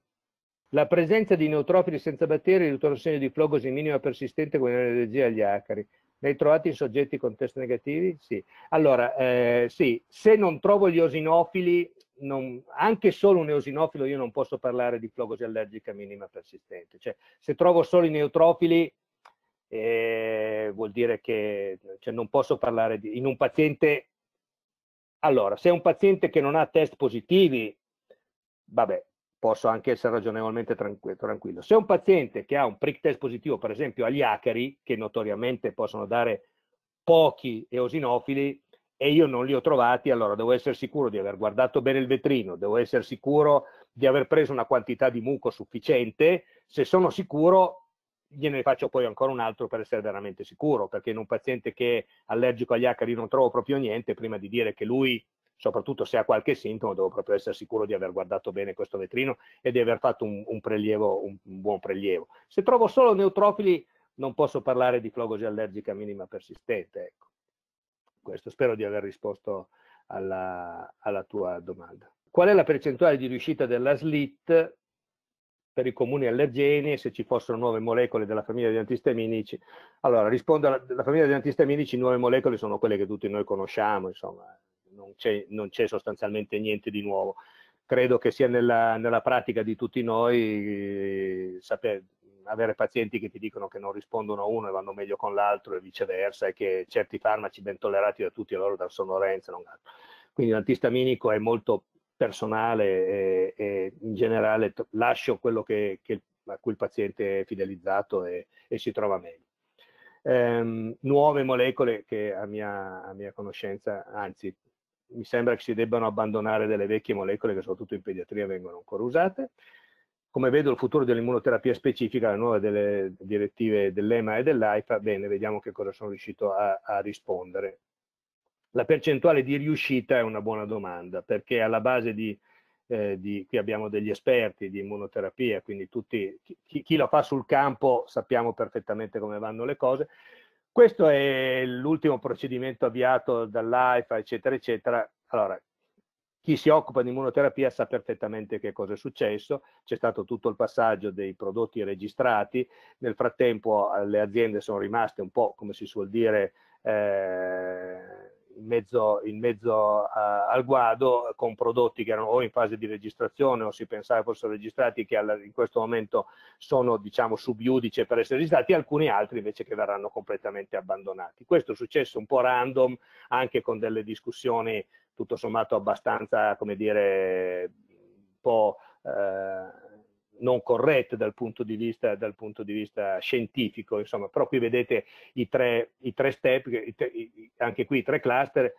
La presenza di neutrofili senza batteri, riduce il segno di flogosi minima persistente con energia agli acari. Ne hai trovati in soggetti con test negativi? Sì. Allora, eh, sì, se non trovo gli osinofili, non, anche solo un eosinofilo io non posso parlare di flogosi allergica minima persistente. Cioè, se trovo solo i neutrofili, eh, vuol dire che cioè, non posso parlare di, in un paziente... Allora, se è un paziente che non ha test positivi, vabbè, posso anche essere ragionevolmente tranquillo. Se un paziente che ha un prick test positivo, per esempio agli acari, che notoriamente possono dare pochi eosinofili, e io non li ho trovati, allora devo essere sicuro di aver guardato bene il vetrino, devo essere sicuro di aver preso una quantità di muco sufficiente, se sono sicuro gliene faccio poi ancora un altro per essere veramente sicuro, perché in un paziente che è allergico agli acari non trovo proprio niente, prima di dire che lui soprattutto se ha qualche sintomo, devo proprio essere sicuro di aver guardato bene questo vetrino e di aver fatto un, un, prelievo, un, un buon prelievo. Se trovo solo neutrofili non posso parlare di flogosi allergica minima persistente. Ecco. Questo spero di aver risposto alla, alla tua domanda. Qual è la percentuale di riuscita della SLIT per i comuni allergeni e se ci fossero nuove molecole della famiglia degli antistaminici. Allora, rispondo alla la famiglia degli antistaminici, nuove molecole sono quelle che tutti noi conosciamo, insomma, non c'è, non c'è sostanzialmente niente di nuovo. Credo che sia nella, nella pratica di tutti noi eh, saper, avere pazienti che ti dicono che non rispondono a uno e vanno meglio con l'altro e viceversa e che certi farmaci ben tollerati da tutti loro dal sonnolenza. Non... Quindi l'antistaminico è molto personale e, e in generale t- lascio quello che, che, a cui il paziente è fidelizzato e, e si trova meglio. Ehm, nuove molecole che a mia, a mia conoscenza, anzi mi sembra che si debbano abbandonare delle vecchie molecole che soprattutto in pediatria vengono ancora usate. Come vedo il futuro dell'immunoterapia specifica, la nuova delle direttive dell'EMA e dell'AIFA, bene, vediamo che cosa sono riuscito a, a rispondere. La percentuale di riuscita è una buona domanda, perché alla base di, eh, di qui abbiamo degli esperti di immunoterapia, quindi tutti, chi, chi lo fa sul campo sappiamo perfettamente come vanno le cose, questo è l'ultimo procedimento avviato dall'AIFA, eccetera, eccetera. Allora, chi si occupa di immunoterapia sa perfettamente che cosa è successo, c'è stato tutto il passaggio dei prodotti registrati, nel frattempo eh, le aziende sono rimaste un po', come si suol dire, eh, in mezzo, in mezzo a, al guado con prodotti che erano o in fase di registrazione o si pensava fossero registrati che alla, in questo momento sono diciamo subiudice per essere registrati, alcuni altri invece che verranno completamente abbandonati. Questo è successo un po' random anche con delle discussioni tutto sommato abbastanza, come dire, un po' eh, non corrette dal punto di vista, dal punto di vista scientifico, insomma. però qui vedete i tre, i tre step, i tre, i, anche qui i tre cluster,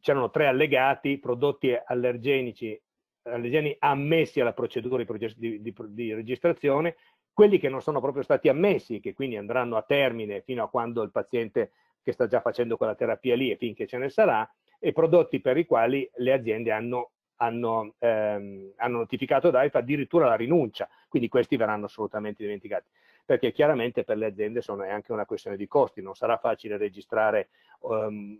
c'erano tre allegati, prodotti allergenici, allergeni ammessi alla procedura di, di, di registrazione, quelli che non sono proprio stati ammessi, che quindi andranno a termine fino a quando il paziente che sta già facendo quella terapia lì e finché ce ne sarà, e prodotti per i quali le aziende hanno hanno, ehm, hanno notificato ad AIFA addirittura la rinuncia, quindi questi verranno assolutamente dimenticati perché chiaramente per le aziende sono, è anche una questione di costi, non sarà facile registrare um,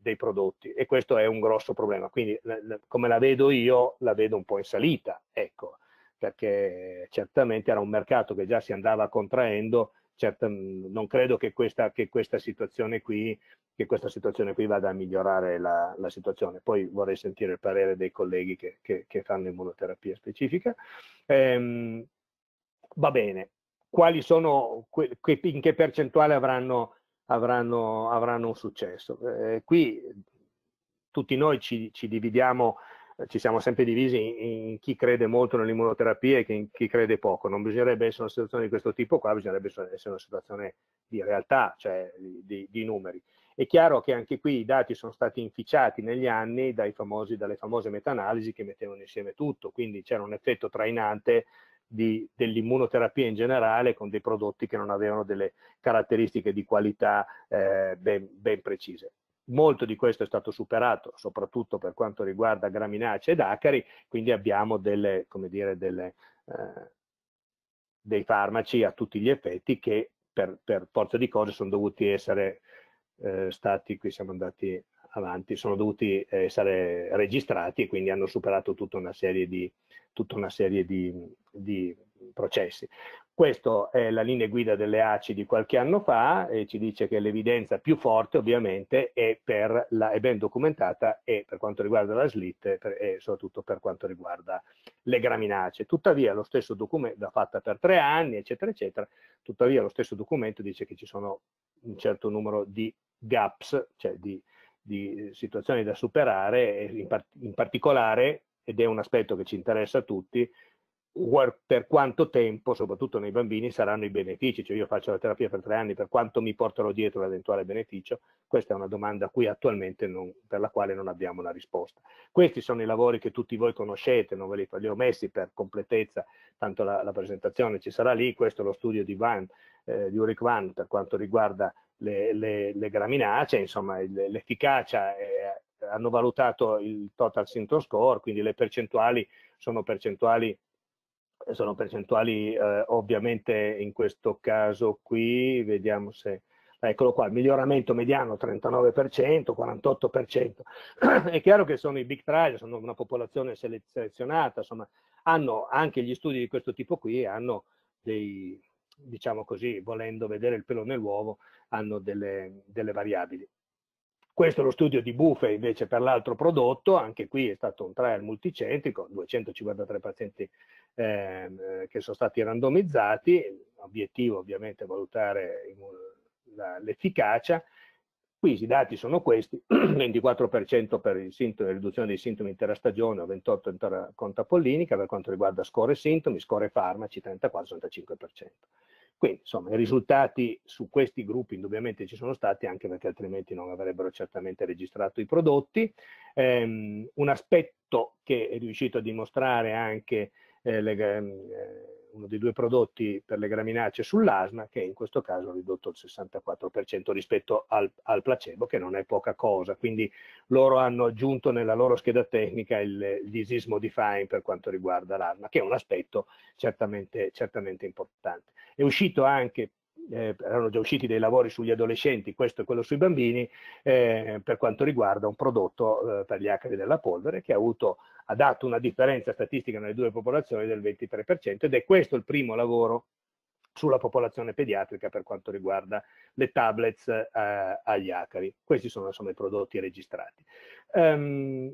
dei prodotti e questo è un grosso problema, quindi come la vedo io la vedo un po' in salita, ecco, perché certamente era un mercato che già si andava contraendo certo, non credo che questa, che questa situazione qui che questa situazione qui vada a migliorare la, la, situazione. Poi vorrei sentire il parere dei colleghi che, che, che fanno immunoterapia specifica. Ehm, va bene, quali sono, que, in che percentuale avranno, avranno, avranno un successo? Eh, qui mm, tutti noi ci, ci dividiamo eh, ci siamo sempre divisi in, chi crede molto nell'immunoterapia e in chi crede poco. Non bisognerebbe essere una situazione di questo tipo qua, bisognerebbe essere una situazione di realtà, cioè di, di numeri. È chiaro che anche qui i dati sono stati inficiati negli anni famosi, dalle famose meta-analisi che mettevano insieme tutto, quindi c'era un effetto trainante dell'immunoterapia in generale con dei prodotti che non avevano delle caratteristiche di qualità eh, ben, ben precise molto di questo è stato superato, soprattutto per quanto riguarda Graminace ed acari, quindi abbiamo delle, dire, delle, eh, dei farmaci a tutti gli effetti che per, per forza di cose sono dovuti essere eh, stati, qui siamo andati avanti, sono dovuti essere registrati e quindi hanno superato tutta una serie di, una serie di, di processi. Questa è la linea guida delle ACI di qualche anno fa e ci dice che l'evidenza più forte ovviamente è, la, è, ben documentata e per quanto riguarda la SLIT e soprattutto per quanto riguarda le graminacee. Tuttavia lo stesso documento, fatta per tre anni eccetera eccetera, tuttavia lo stesso documento dice che ci sono un certo numero di gaps, cioè di, di situazioni da superare, in, par in particolare, ed è un aspetto che ci interessa a tutti, per quanto tempo, soprattutto nei bambini, saranno i benefici, cioè io faccio la terapia per tre anni, per quanto mi porterò dietro l'eventuale beneficio, questa è una domanda non, per la quale non abbiamo una risposta. Questi sono i lavori che tutti voi conoscete, non ve li, li ho messi per completezza, tanto la, la, presentazione ci sarà lì, questo è lo studio di, Van, eh, di Ulrich Van per quanto riguarda le, le, le graminacee, insomma l'efficacia eh, hanno valutato il total symptom score, quindi le percentuali sono percentuali sono percentuali eh, ovviamente in questo caso qui, vediamo se, eccolo qua, miglioramento mediano 39%, 48%, (clears throat) è chiaro che sono i big trial, sono una popolazione selezionata, insomma, hanno anche gli studi di questo tipo qui, hanno dei, diciamo così, volendo vedere il pelo nell'uovo, hanno delle, delle variabili. Questo è lo studio di Buffa invece per l'altro prodotto, anche qui è stato un trial multicentrico, 253 pazienti ehm, eh, che sono stati randomizzati, obiettivo ovviamente valutare l'efficacia Qui i dati sono questi, 24% (clears throat) per sintomi, riduzione dei sintomi intera stagione, o 28% intera conta pollinica per quanto riguarda score e sintomi, score e farmaci 34-65%. Quindi insomma i risultati su questi gruppi indubbiamente ci sono stati anche perché altrimenti non avrebbero certamente registrato i prodotti. Um, un aspetto che è riuscito a dimostrare anche eh, le, eh, uno dei due prodotti per le graminacee sull'asma, che in questo caso ha ridotto il 64% rispetto al, al, placebo, che non è poca cosa. Quindi loro hanno aggiunto nella loro scheda tecnica il, il disease modifying per quanto riguarda l'asma, che è un aspetto certamente, certamente importante. È uscito anche eh, erano già usciti dei lavori sugli adolescenti, questo e quello sui bambini, eh, per quanto riguarda un prodotto eh, per gli acari della polvere che ha, avuto, ha, dato una differenza statistica nelle due popolazioni del 23% ed è questo il primo lavoro sulla popolazione pediatrica per quanto riguarda le tablets eh, agli acari. Questi sono insomma, i prodotti registrati. Um,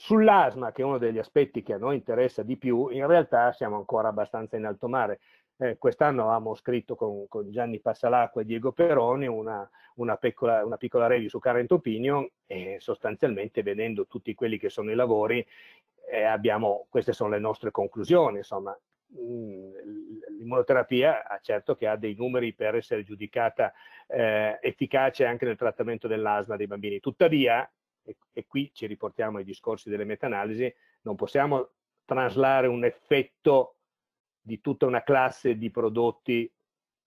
Sull'asma, che è uno degli aspetti che a noi interessa di più, in realtà siamo ancora abbastanza in alto mare eh, quest'anno avevamo scritto con, con, Gianni Passalacqua e Diego Peroni una, una, piccola, una piccola review su Current Opinion e sostanzialmente vedendo tutti quelli che sono i lavori eh, abbiamo, queste sono le nostre conclusioni, insomma mm, l'immunoterapia ah, certo che ha dei numeri per essere giudicata eh, efficace anche nel trattamento dell'asma dei bambini, tuttavia e, e qui ci riportiamo ai discorsi delle meta-analisi, non possiamo traslare un effetto di tutta una classe di prodotti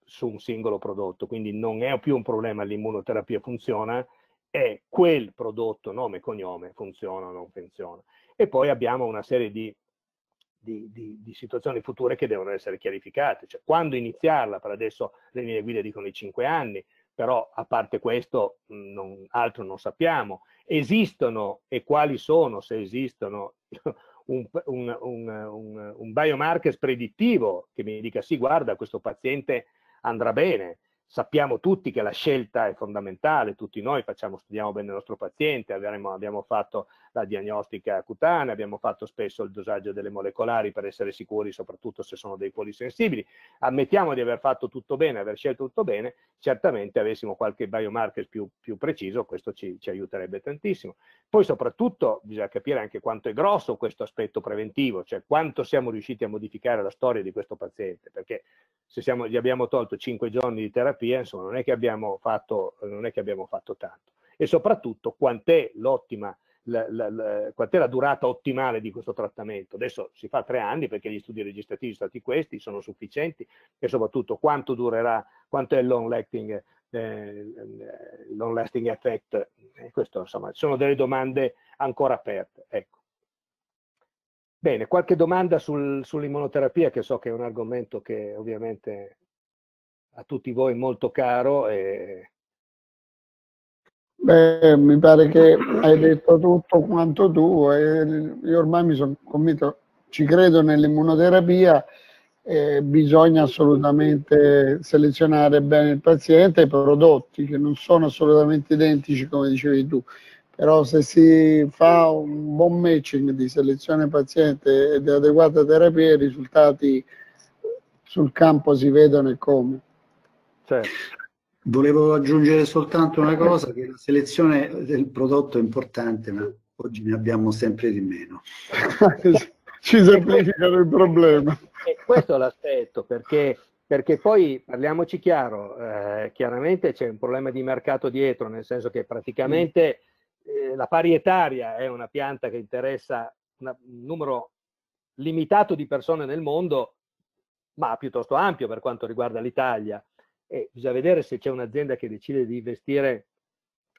su un singolo prodotto, quindi non è più un problema l'immunoterapia funziona, è quel prodotto, nome e cognome, funziona o non funziona. E poi abbiamo una serie di, di, di, di situazioni future che devono essere chiarificate, cioè quando iniziarla, per adesso le linee guida dicono i 5 anni, però a parte questo mm, non, altro non sappiamo. Esistono e quali sono, se esistono, un, un, un, un biomarker predittivo che mi dica sì, guarda, questo paziente andrà bene, sappiamo tutti che la scelta è fondamentale, tutti noi facciamo, studiamo bene il nostro paziente, abbiamo, abbiamo, fatto la diagnostica cutanea, abbiamo fatto spesso il dosaggio delle molecolari per essere sicuri, soprattutto se sono dei poli sensibili. Ammettiamo di aver fatto tutto bene, aver scelto tutto bene, certamente avessimo qualche biomarker più, più preciso, questo ci, ci aiuterebbe tantissimo. Poi soprattutto bisogna capire anche quanto è grosso questo aspetto preventivo, cioè quanto siamo riusciti a modificare la storia di questo paziente, perché se siamo, gli abbiamo tolto 5 giorni di terapia, terapia, insomma, non è che abbiamo fatto, che abbiamo fatto tanto. E soprattutto quant'è l'ottima la, la, la, quant'è la durata ottimale di questo trattamento. Adesso si fa tre anni perché gli studi registrativi sono stati questi, sono sufficienti e soprattutto quanto durerà, quanto è il long lasting, eh, long lasting effect. Eh, questo insomma, sono delle domande ancora aperte. Ecco. Bene, qualche domanda sul, sull'immunoterapia che so che è un argomento che ovviamente a tutti voi molto caro. E... Beh, mi pare che hai detto tutto quanto tu, io ormai mi sono convinto, ci credo nell'immunoterapia, eh, bisogna assolutamente selezionare bene il paziente e i prodotti che non sono assolutamente identici come dicevi tu, però se si fa un buon matching di selezione paziente ed adeguata terapia i risultati sul campo si vedono e come. Certo. Volevo aggiungere soltanto una cosa, che la selezione del prodotto è importante, ma oggi ne abbiamo sempre di meno. (laughs) Ci semplificano il problema. E questo è l'aspetto, perché, perché poi parliamoci chiaro, eh, chiaramente c'è un problema di mercato dietro, nel senso che praticamente eh, la parietaria è una pianta che interessa una, un numero limitato di persone nel mondo, ma piuttosto ampio per quanto riguarda l'Italia e bisogna vedere se c'è un'azienda che decide di investire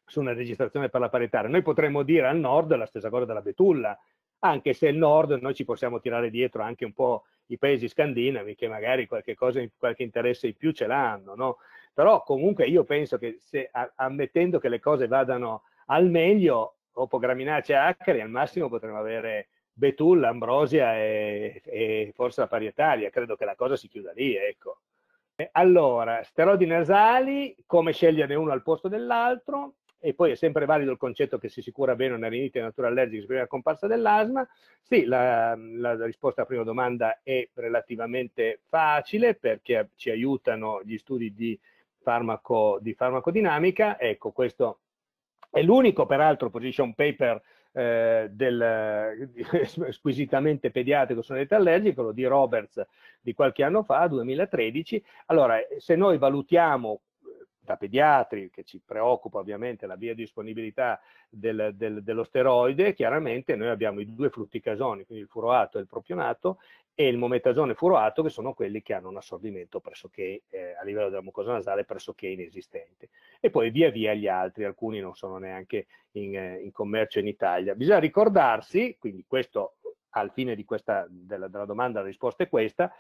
su una registrazione per la paritaria. Noi potremmo dire al nord la stessa cosa della Betulla, anche se il nord noi ci possiamo tirare dietro anche un po' i paesi scandinavi che magari qualche, cosa, qualche interesse in più ce l'hanno, no? però comunque io penso che se, ammettendo che le cose vadano al meglio, dopo Graminace e Acari al massimo potremmo avere Betulla, Ambrosia e, e forse la Parietaria, credo che la cosa si chiuda lì, ecco. Allora, steroidi nasali, come sceglierne uno al posto dell'altro, e poi è sempre valido il concetto che si sicura bene una rinite di natura allergica prima della comparsa dell'asma. Sì, la, la, risposta alla prima domanda è relativamente facile perché ci aiutano gli studi di, farmaco, di farmacodinamica. Ecco, questo è l'unico, peraltro, position paper eh, del, (laughs) squisitamente pediatrico sul rete allergico, lo di Roberts di qualche anno fa, 2013. Allora, eh, se noi valutiamo eh, da pediatri, che ci preoccupa ovviamente la biodisponibilità del, del, dello steroide, chiaramente noi abbiamo i due casoni, quindi il furoato e il propionato, e il mometasone furoato che sono quelli che hanno un assorbimento pressoché eh, a livello della mucosa nasale pressoché inesistente e poi via via gli altri alcuni non sono neanche in, eh, in commercio in Italia bisogna ricordarsi quindi questo al fine questa, della, della, domanda la risposta è questa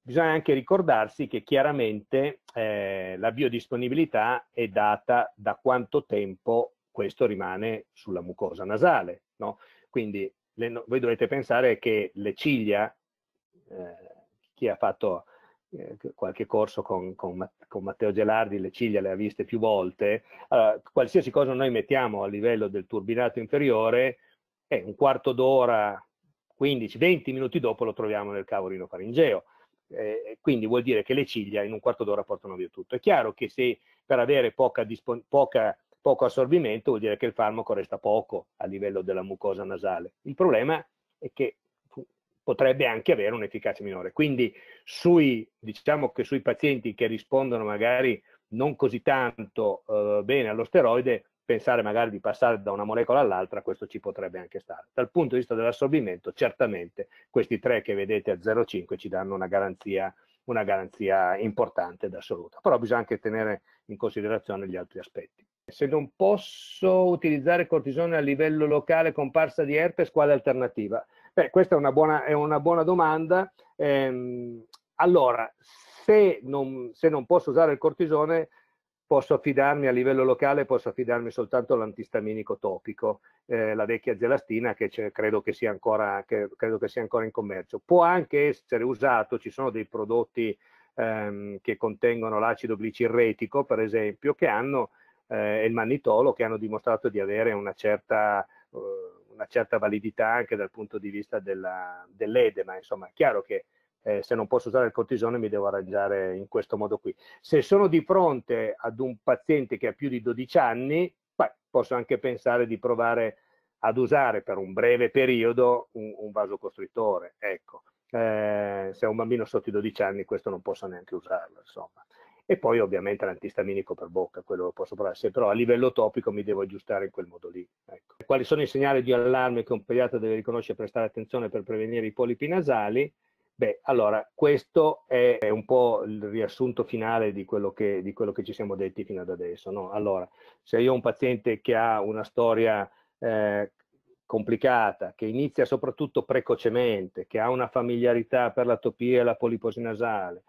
bisogna anche ricordarsi che chiaramente eh, la biodisponibilità è data da quanto tempo questo rimane sulla mucosa nasale no? quindi le, voi dovete pensare che le ciglia eh, chi ha fatto eh, qualche corso con, con, con, Matteo Gelardi, le ciglia le ha viste più volte, allora, qualsiasi cosa noi mettiamo a livello del turbinato inferiore, eh, un quarto d'ora, 15-20 minuti dopo lo troviamo nel cavolino faringeo. Eh, quindi vuol dire che le ciglia in un quarto d'ora portano via tutto. È chiaro che se per avere poca poca, poco assorbimento vuol dire che il farmaco resta poco a livello della mucosa nasale. Il problema è che potrebbe anche avere un'efficacia minore. Quindi sui, diciamo che sui pazienti che rispondono magari non così tanto eh, bene allo steroide, pensare magari di passare da una molecola all'altra, questo ci potrebbe anche stare. Dal punto di vista dell'assorbimento, certamente questi tre che vedete a 0,5 ci danno una garanzia, una garanzia importante ed assoluta, però bisogna anche tenere in considerazione gli altri aspetti. Se non posso utilizzare cortisone a livello locale comparsa di herpes, quale alternativa? Beh, questa è una buona, è una buona domanda. Eh, allora, se non, se non, posso usare il cortisone, posso affidarmi a livello locale, posso affidarmi soltanto all'antistaminico topico, eh, la vecchia gelastina che, credo che, ancora, che credo che sia ancora in commercio. Può anche essere usato, ci sono dei prodotti ehm, che contengono l'acido glicirretico, per esempio, che hanno eh, il mannitolo, che hanno dimostrato di avere una certa... Eh, una certa validità anche dal punto di vista della, dell'edema, insomma è chiaro che eh, se non posso usare il cortisone mi devo arrangiare in questo modo qui. Se sono di fronte ad un paziente che ha più di 12 anni, beh, posso anche pensare di provare ad usare per un breve periodo un, un vasocostrittore, ecco. Eh, se ho un bambino sotto i 12 anni questo non posso neanche usarlo, insomma e poi ovviamente l'antistaminico per bocca, quello lo posso provare, se però a livello topico mi devo aggiustare in quel modo lì. Ecco. Quali sono i segnali di allarme che un pediatra deve riconoscere e prestare attenzione per prevenire i polipi nasali? Beh, allora, questo è un po' il riassunto finale di quello che, di quello che ci siamo detti fino ad adesso. No? Allora, se io ho un paziente che ha una storia eh, complicata, che inizia soprattutto precocemente, che ha una familiarità per la topia e la poliposi nasale,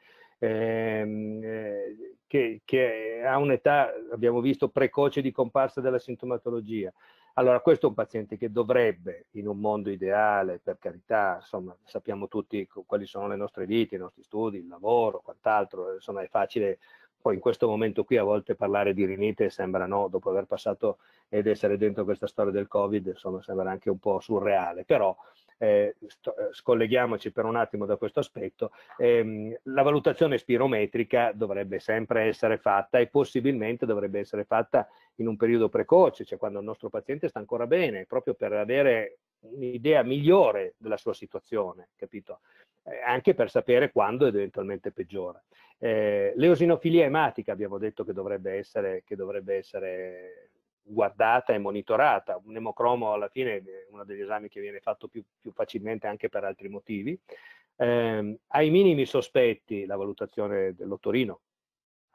ehm, eh, che, che ha un'età, abbiamo visto, precoce di comparsa della sintomatologia. Allora, questo è un paziente che dovrebbe, in un mondo ideale, per carità, insomma, sappiamo tutti quali sono le nostre vite, i nostri studi, il lavoro, quant'altro, eh, insomma, è facile poi in questo momento qui a volte parlare di rinite sembra no, dopo aver passato ed essere dentro questa storia del Covid, insomma, sembra anche un po' surreale, però eh, eh, scolleghiamoci per un attimo da questo aspetto, ehm, la valutazione spirometrica dovrebbe sempre essere fatta e possibilmente dovrebbe essere fatta in un periodo precoce, cioè quando il nostro paziente sta ancora bene, proprio per avere un'idea migliore della sua situazione, capito? Eh, anche per sapere quando ed eventualmente peggiora. Eh, l'eosinofilia ematica abbiamo detto che dovrebbe essere, che dovrebbe essere guardata e monitorata. Un emocromo alla fine è uno degli esami che viene fatto più, più facilmente anche per altri motivi. Eh, ai minimi sospetti la valutazione dell'ottorino.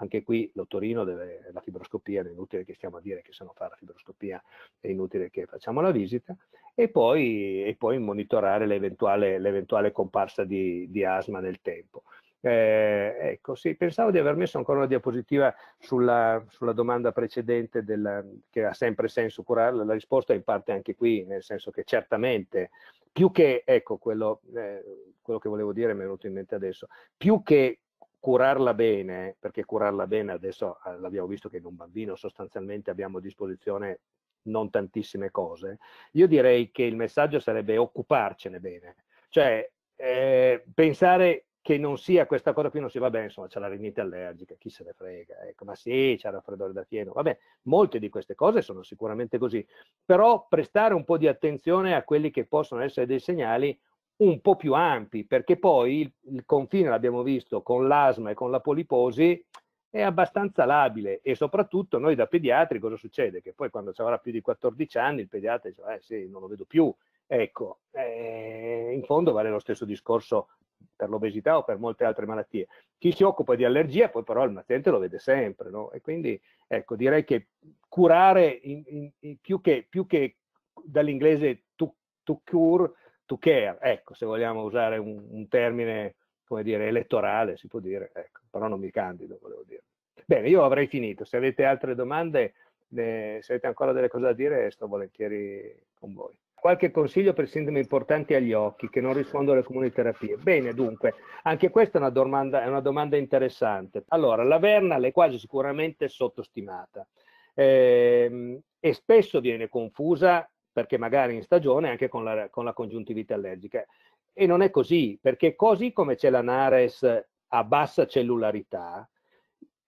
Anche qui l'ottorino deve, la fibroscopia, è inutile che stiamo a dire che se non fa la fibroscopia è inutile che facciamo la visita, e poi, e poi monitorare l'eventuale, comparsa di, di asma nel tempo. Eh, ecco, sì, pensavo di aver messo ancora una diapositiva sulla, sulla domanda precedente, della, che ha sempre senso curarla, la risposta è in parte anche qui, nel senso che certamente, più che, ecco, quello, eh, quello che volevo dire mi è venuto in mente adesso, più che curarla bene, perché curarla bene adesso eh, l'abbiamo visto che in un bambino sostanzialmente abbiamo a disposizione non tantissime cose, io direi che il messaggio sarebbe occuparcene bene, cioè eh, pensare che non sia questa cosa qui non si va bene, insomma c'è la rinite allergica, chi se ne frega, ecco, ma sì, c'è il raffreddore da fieno, vabbè, molte di queste cose sono sicuramente così, però prestare un po' di attenzione a quelli che possono essere dei segnali un po' più ampi, perché poi il, il confine, l'abbiamo visto, con l'asma e con la poliposi è abbastanza labile e soprattutto noi da pediatri cosa succede? Che poi quando ci avrà più di 14 anni il pediatra dice, eh sì, non lo vedo più, Ecco, eh, in fondo vale lo stesso discorso per l'obesità o per molte altre malattie. Chi si occupa di allergia poi però il paziente lo vede sempre, no? E quindi ecco, direi che curare in, in, in, più, che, più, che, dall'inglese to, to, cure, to care, ecco, se vogliamo usare un, un termine, come dire, elettorale, si può dire, ecco, però non mi candido, volevo dire. Bene, io avrei finito, se avete altre domande, eh, se avete ancora delle cose da dire, sto volentieri con voi. Qualche consiglio per sindrome importanti agli occhi che non rispondono alle comuni terapie. Bene, dunque, anche questa è una domanda, è una domanda interessante. Allora, la vernal è quasi sicuramente sottostimata eh, e spesso viene confusa perché magari in stagione anche con la, con la congiuntività allergica. E non è così, perché così come c'è la NARES a bassa cellularità,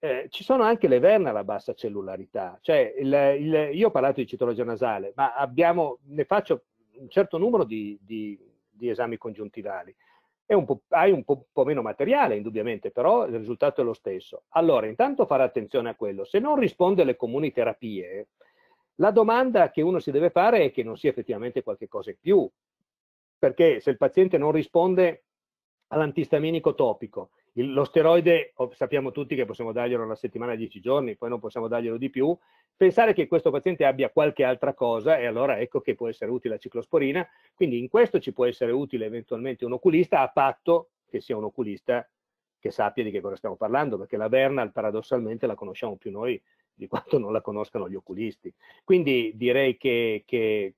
eh, ci sono anche le verne alla bassa cellularità, cioè il, il, io ho parlato di citologia nasale, ma abbiamo, ne faccio un certo numero di, di, di esami congiuntivali. Un hai un po', po', meno materiale, indubbiamente, però il risultato è lo stesso. Allora, intanto fare attenzione a quello. Se non risponde alle comuni terapie, la domanda che uno si deve fare è che non sia effettivamente qualche cosa in più, perché se il paziente non risponde all'antistaminico topico, il, lo steroide oh, sappiamo tutti che possiamo darglielo una settimana, dieci giorni, poi non possiamo darglielo di più. Pensare che questo paziente abbia qualche altra cosa e allora ecco che può essere utile la ciclosporina. Quindi in questo ci può essere utile eventualmente un oculista a patto che sia un oculista che sappia di che cosa stiamo parlando, perché la Vernal paradossalmente la conosciamo più noi di quanto non la conoscano gli oculisti. Quindi direi che, che,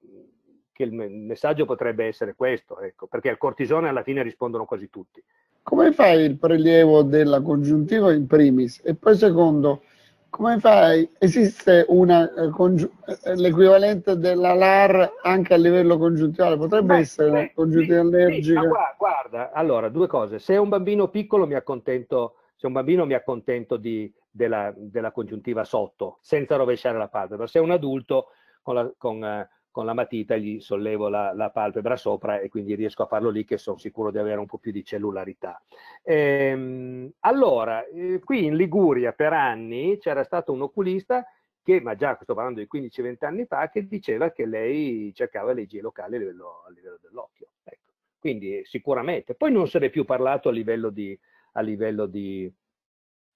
che il messaggio potrebbe essere questo, ecco, perché al cortisone alla fine rispondono quasi tutti come fai il prelievo della congiuntiva in primis e poi secondo come fai esiste una, eh, eh l'equivalente della LAR anche a livello congiuntivale potrebbe beh, essere beh, una congiuntiva sì, allergica sì, guarda, guarda allora due cose se è un bambino piccolo mi accontento se un bambino mi accontento di, della, della, congiuntiva sotto senza rovesciare la parte ma se è un adulto con la, con, eh, con la matita gli sollevo la, la, palpebra sopra e quindi riesco a farlo lì che sono sicuro di avere un po' più di cellularità. Ehm, allora, eh, qui in Liguria per anni c'era stato un oculista che, ma già sto parlando di 15-20 anni fa, che diceva che lei cercava le GIE locali a livello, a livello dell'occhio. Ecco. Quindi sicuramente. Poi non se ne è più parlato a livello di, a livello di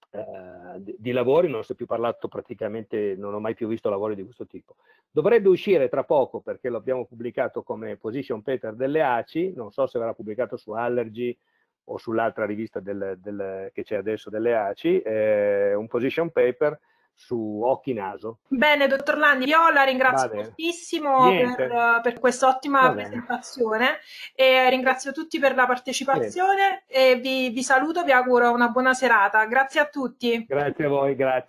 eh, di, di lavori non si è più parlato praticamente, non ho mai più visto lavori di questo tipo. Dovrebbe uscire tra poco perché l'abbiamo pubblicato come position paper delle ACI, non so se verrà pubblicato su Allergy o sull'altra rivista del, del, che c'è adesso delle ACI, eh, un position paper su occhi naso. Bene, dottor Landi, io la ringrazio moltissimo per, eh, per, ottima presentazione e ringrazio tutti per la partecipazione Niente. e vi, vi saluto, vi auguro una buona serata. Grazie a tutti. Grazie a voi, grazie.